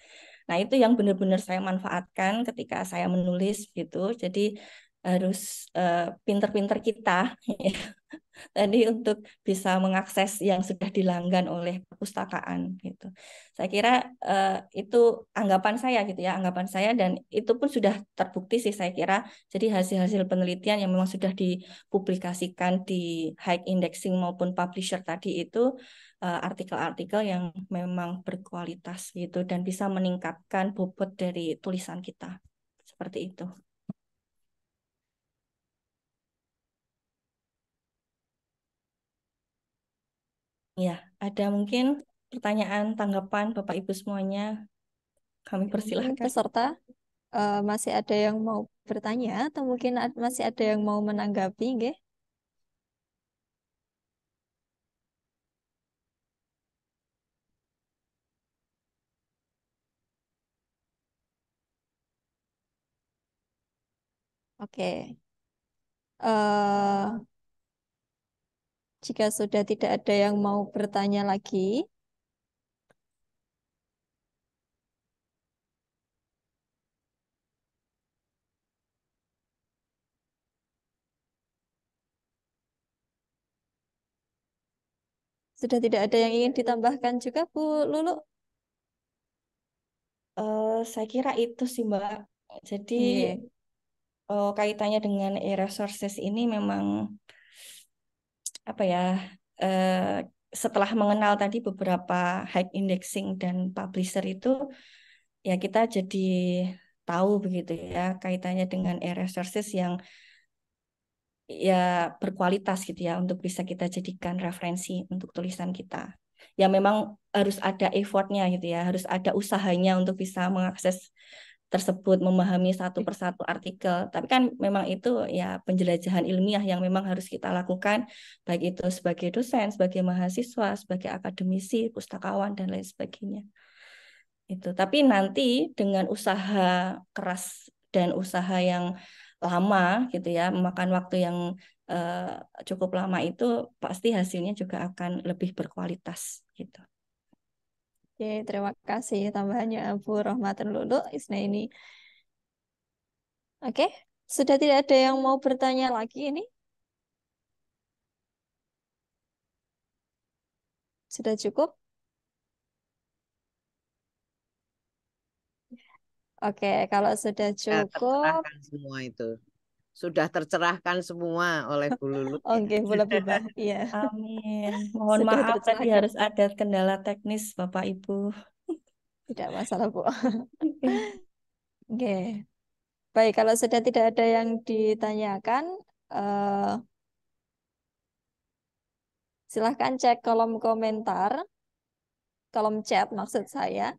S5: Nah, itu yang benar-benar saya manfaatkan ketika saya menulis gitu. Jadi harus eh, pinter-pinter uh, pinter -pinter kita ya tadi untuk bisa mengakses yang sudah dilanggan oleh perpustakaan gitu. Saya kira eh, itu anggapan saya gitu ya, anggapan saya dan itu pun sudah terbukti sih saya kira. Jadi hasil-hasil penelitian yang memang sudah dipublikasikan di high indexing maupun publisher tadi itu eh, artikel-artikel eh, yang memang berkualitas gitu dan bisa meningkatkan bobot dari tulisan kita. Seperti itu. Ya, ada mungkin pertanyaan, tanggapan Bapak Ibu semuanya. Kami hmm, persilahkan. Peserta,
S1: uh, masih ada yang mau bertanya atau mungkin masih ada yang mau menanggapi, nggih? Oke. Okay. Uh, eh, jika sudah tidak ada yang mau bertanya lagi, Sudah tidak ada yang ingin ditambahkan juga, Bu Lulu?
S5: Uh, saya kira itu sih, Mbak. Jadi yeah. Iya. uh, kaitannya dengan e-resources ini memang apa ya uh, setelah mengenal tadi beberapa high indexing dan publisher itu ya kita jadi tahu begitu ya kaitannya dengan e-resources yang ya berkualitas gitu ya untuk bisa kita jadikan referensi untuk tulisan kita. Ya memang harus ada effortnya gitu ya, harus ada usahanya untuk bisa mengakses tersebut memahami satu iya. persatu artikel tapi kan memang itu ya penjelajahan ilmiah yang memang harus kita lakukan baik itu sebagai dosen sebagai mahasiswa sebagai akademisi pustakawan dan lain sebagainya itu tapi nanti dengan usaha keras dan usaha yang lama gitu ya memakan waktu yang uh, cukup lama itu pasti hasilnya juga akan lebih berkualitas gitu
S1: Oke, terima kasih tambahannya Bu rahmatan Lulu Isna ini. Oke, sudah tidak ada yang mau bertanya lagi ini? Sudah cukup? Oke, kalau sudah ya, cukup.
S4: Ya, semua itu sudah tercerahkan semua oleh Bu Lulu. Oke, okay, boleh
S1: Bapak. Iya. Amin. Mohon sudah maaf tadi ya. harus
S4: ada
S5: kendala teknis Bapak Ibu.
S1: Tidak masalah, Bu. Oke. okay. Baik, kalau sudah tidak ada yang ditanyakan, uh, silahkan cek kolom komentar, kolom chat maksud saya,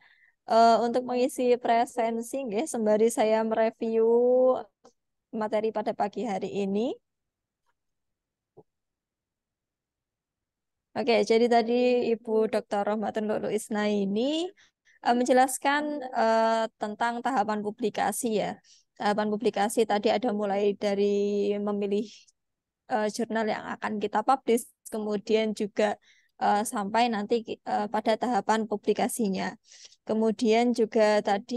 S1: uh, untuk mengisi presensi, nggih, sembari saya mereview materi pada pagi hari ini. Oke, jadi tadi Ibu Dr. Rohmatun Lulu Isna ini uh, menjelaskan uh, tentang tahapan publikasi ya. Tahapan publikasi tadi ada mulai dari memilih uh, jurnal yang akan kita publish, kemudian juga uh, sampai nanti uh, pada tahapan publikasinya. Kemudian juga tadi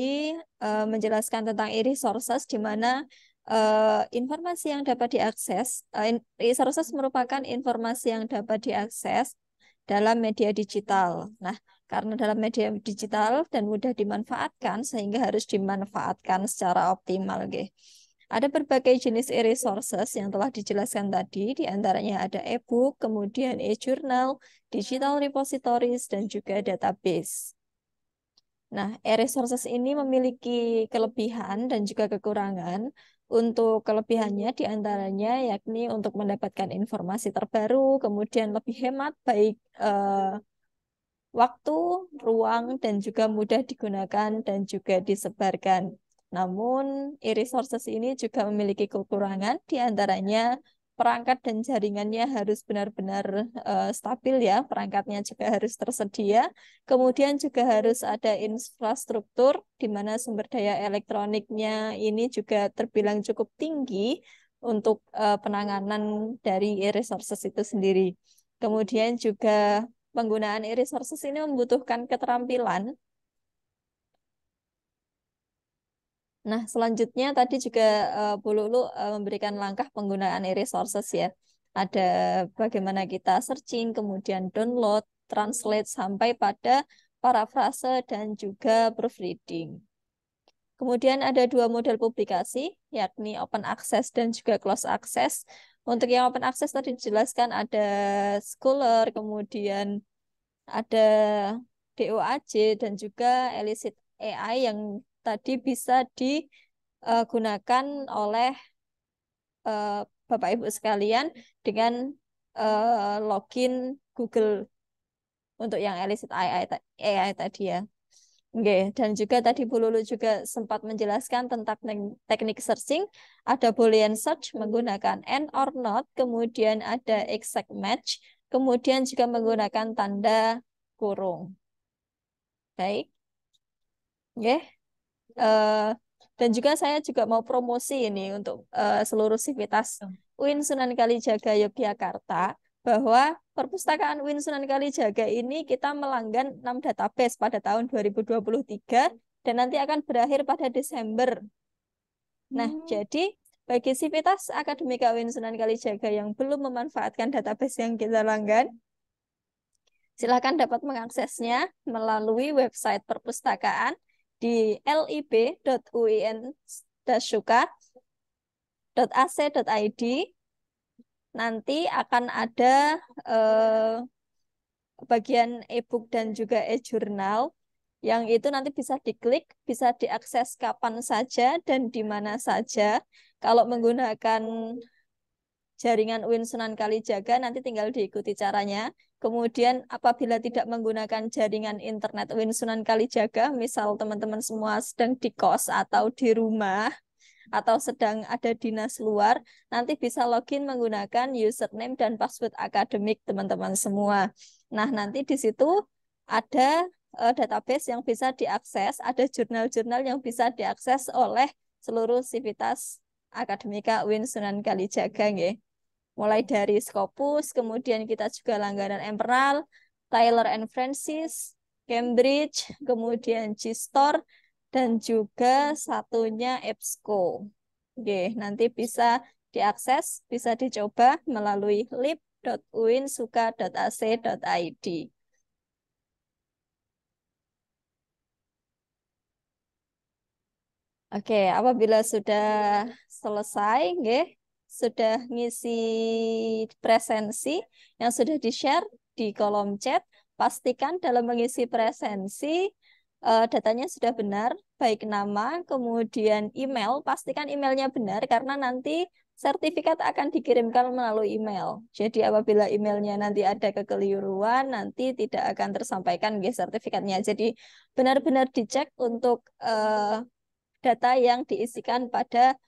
S1: uh, menjelaskan tentang e-resources di mana Eh, informasi yang dapat diakses, e resources merupakan informasi yang dapat diakses dalam media digital. Nah, karena dalam media digital dan mudah dimanfaatkan, sehingga harus dimanfaatkan secara optimal. Gitu. Ada berbagai jenis e-resources yang telah dijelaskan tadi, diantaranya ada e-book, kemudian e-journal, digital repositories, dan juga database. Nah, e-resources ini memiliki kelebihan dan juga kekurangan. Untuk kelebihannya hmm. diantaranya yakni untuk mendapatkan informasi terbaru, kemudian lebih hemat baik uh, waktu, ruang, dan juga mudah digunakan dan juga disebarkan. Namun, e-resources ini juga memiliki kekurangan, diantaranya perangkat dan jaringannya harus benar-benar uh, stabil ya, perangkatnya juga harus tersedia. Kemudian juga harus ada infrastruktur di mana sumber daya elektroniknya ini juga terbilang cukup tinggi untuk uh, penanganan dari e-resources itu sendiri. Kemudian juga penggunaan e-resources ini membutuhkan keterampilan Nah, selanjutnya tadi juga uh, Bu Lulu uh, memberikan langkah penggunaan e-resources ya. Ada bagaimana kita searching, kemudian download, translate sampai pada parafrase dan juga proofreading. Kemudian ada dua model publikasi, yakni open access dan juga close access. Untuk yang open access tadi dijelaskan ada Scholar, kemudian ada DOAJ dan juga Elicit AI yang tadi bisa digunakan oleh eh, Bapak Ibu sekalian dengan eh, login Google untuk yang Elicit AI, AI tadi ya. Oke, dan juga tadi Bu Lulu juga sempat menjelaskan tentang teknik searching. Ada Boolean search menggunakan and or not, kemudian ada exact match, kemudian juga menggunakan tanda kurung. Baik. Oke, Eh, dan juga saya juga mau promosi ini untuk uh, seluruh sivitas iya. Win Sunan Kalijaga Yogyakarta bahwa perpustakaan Win Sunan Kalijaga ini kita melanggan 6 database pada tahun 2023 dan nanti akan berakhir pada Desember. Nah, hmm. jadi bagi sivitas akademika UIN Sunan Kalijaga yang belum memanfaatkan database yang kita langgan, silakan dapat mengaksesnya melalui website perpustakaan di libuin nanti akan ada eh, bagian e-book dan juga e-jurnal yang itu nanti bisa diklik, bisa diakses kapan saja dan di mana saja. Kalau menggunakan jaringan UIN Sunan Kalijaga nanti tinggal diikuti caranya. Kemudian apabila tidak menggunakan jaringan internet Winsunan Kalijaga, misal teman-teman semua sedang di kos atau di rumah atau sedang ada dinas luar, nanti bisa login menggunakan username dan password akademik teman-teman semua. Nah, nanti di situ ada eh, database yang bisa diakses, ada jurnal-jurnal yang bisa diakses oleh seluruh sivitas akademika Winsunan Kalijaga Nge mulai dari Scopus, kemudian kita juga langganan Emerald, Tyler and Francis, Cambridge, kemudian g dan juga satunya EBSCO. Oke, nanti bisa diakses, bisa dicoba melalui lib.uinsuka.ac.id. Oke, apabila sudah selesai, nggih, sudah ngisi presensi yang sudah di-share di kolom chat, pastikan dalam mengisi presensi uh, datanya sudah benar, baik nama, kemudian email, pastikan emailnya benar karena nanti sertifikat akan dikirimkan melalui email. Jadi apabila emailnya nanti ada kekeliruan, nanti tidak akan tersampaikan ya sertifikatnya. Jadi benar-benar dicek untuk uh, data yang diisikan pada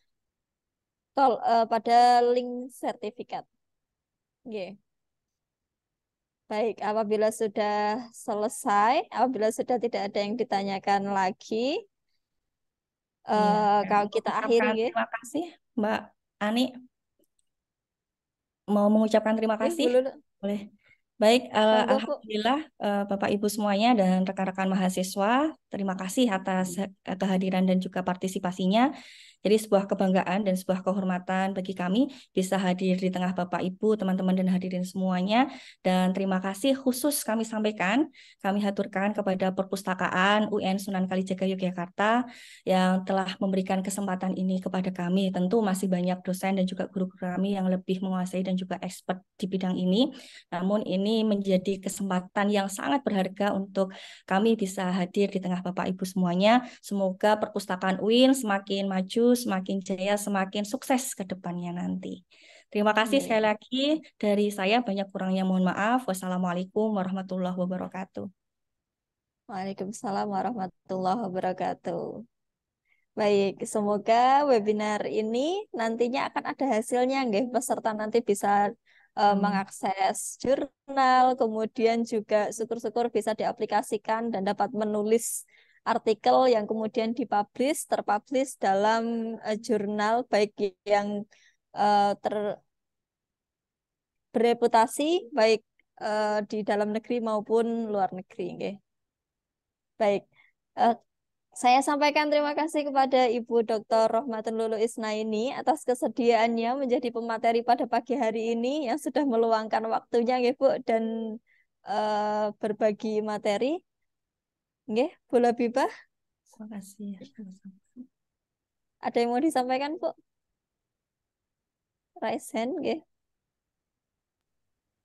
S1: tol uh, pada link sertifikat. Okay. Baik, apabila sudah selesai, apabila sudah tidak ada yang ditanyakan lagi, eh,
S5: iya, ya, uh, kalau kita
S1: akhiri.
S3: Terima kasih,
S5: Mbak Ani. Mau mengucapkan terima iya, kasih? Ya, Boleh. Baik, uh, eh, Bangga, alhamdulillah uh, Bapak Ibu semuanya dan rekan-rekan mahasiswa, terima kasih atas kehadiran dan juga partisipasinya. Jadi sebuah kebanggaan dan sebuah kehormatan bagi kami bisa hadir di tengah Bapak Ibu, teman-teman dan hadirin semuanya. Dan terima kasih khusus kami sampaikan, kami haturkan kepada perpustakaan UN Sunan Kalijaga Yogyakarta yang telah memberikan kesempatan ini kepada kami. Tentu masih banyak dosen dan juga guru guru kami yang lebih menguasai dan juga expert di bidang ini. Namun ini menjadi kesempatan yang sangat berharga untuk kami bisa hadir di tengah Bapak Ibu semuanya. Semoga perpustakaan UIN semakin maju, semakin jaya, semakin sukses ke depannya nanti. Terima kasih iya. sekali lagi dari saya banyak kurangnya mohon maaf. Wassalamualaikum warahmatullahi wabarakatuh.
S1: Waalaikumsalam warahmatullahi wabarakatuh. Baik, semoga webinar ini nantinya akan ada hasilnya nggak? peserta nanti bisa e, hmm. mengakses jurnal, kemudian juga syukur-syukur bisa diaplikasikan dan dapat menulis artikel yang kemudian dipublish, terpublish dalam uh, jurnal baik yang uh, eh, ter bereputasi baik uh, di dalam negeri maupun luar negeri. Okay. Baik, uh, saya sampaikan terima kasih kepada Ibu Dr. Rohmatun Lulu Isnaini atas kesediaannya menjadi pemateri pada pagi hari ini yang sudah meluangkan waktunya, ibu dan uh, berbagi materi. Nggih, bola bipa. terima kasih ya, Ada yang mau disampaikan, Bu? Raise hand, nggih.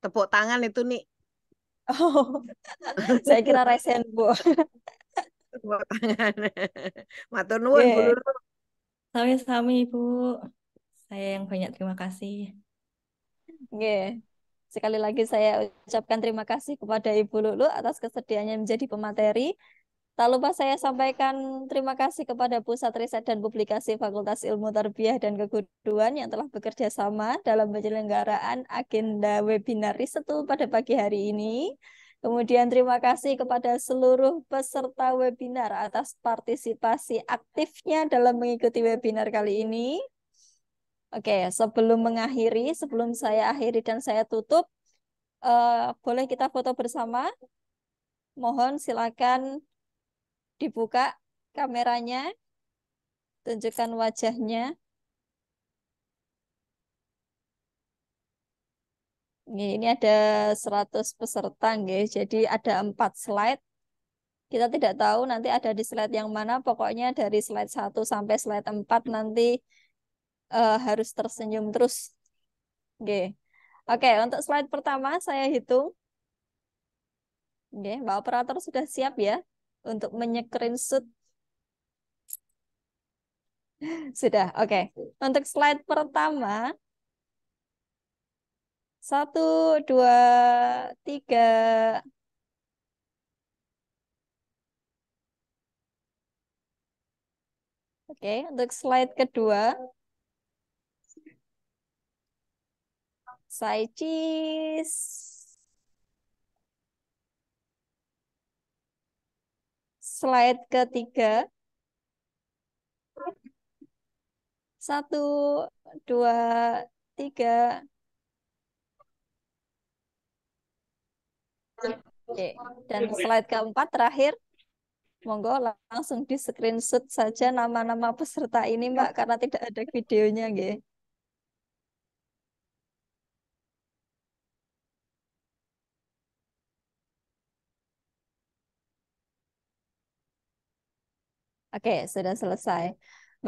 S4: Tepuk tangan itu, nih. Oh, saya kira raise hand, Bu. Tepuk tangan. Matur nuwun, Bu Lur.
S5: Sami-sami, Bu. Saya yang banyak terima kasih.
S1: Nggih. Sekali lagi saya ucapkan terima kasih kepada Ibu Lulu atas kesediaannya menjadi pemateri. Tak lupa saya sampaikan terima kasih kepada Pusat Riset dan Publikasi Fakultas Ilmu Tarbiyah dan Keguruan yang telah bekerja sama dalam penyelenggaraan agenda webinar risetul pada pagi hari ini. Kemudian terima kasih kepada seluruh peserta webinar atas partisipasi aktifnya dalam mengikuti webinar kali ini. Oke, sebelum mengakhiri, sebelum saya akhiri dan saya tutup, uh, boleh kita foto bersama? Mohon silakan dibuka kameranya, tunjukkan wajahnya. Ini ada 100 peserta, guys. jadi ada empat slide. Kita tidak tahu nanti ada di slide yang mana, pokoknya dari slide 1 sampai slide 4 nanti uh, harus tersenyum terus. Oke. Oke, untuk slide pertama saya hitung. Oke, Mbak operator sudah siap ya untuk menyecreenshot. sudah, oke. Untuk slide pertama satu, dua, tiga, Oke, okay, untuk slide kedua, selesai. Cheese. Slide ketiga. Satu, dua, tiga.
S2: Oke, dan
S1: slide keempat terakhir. Monggo langsung di screenshot saja nama-nama peserta ini, Mbak, karena tidak ada videonya, nggih. Oke, sudah selesai.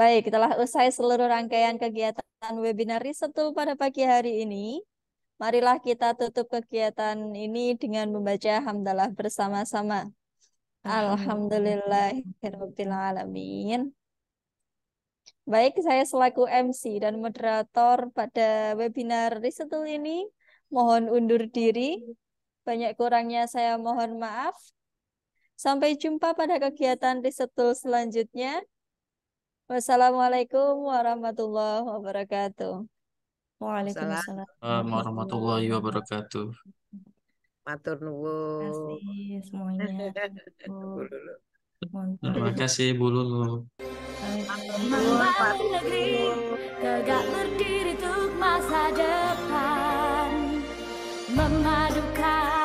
S1: Baik, telah usai seluruh rangkaian kegiatan webinar Risetul pada pagi hari ini. Marilah kita tutup kegiatan ini dengan membaca hamdalah bersama-sama. Alhamdulillahirrahmanirrahim. Baik, saya selaku MC dan moderator pada webinar Risetul ini, mohon undur diri. Banyak kurangnya saya mohon maaf. Sampai jumpa pada kegiatan risetul selanjutnya. Wassalamualaikum warahmatullahi wabarakatuh. Waalaikumsalam
S4: warahmatullahi
S3: wabarakatuh.
S4: Matur nuwun. semuanya.
S3: Terima kasih Bu Lulu.
S2: Membangun negeri tegak berdiri untuk masa depan memadukan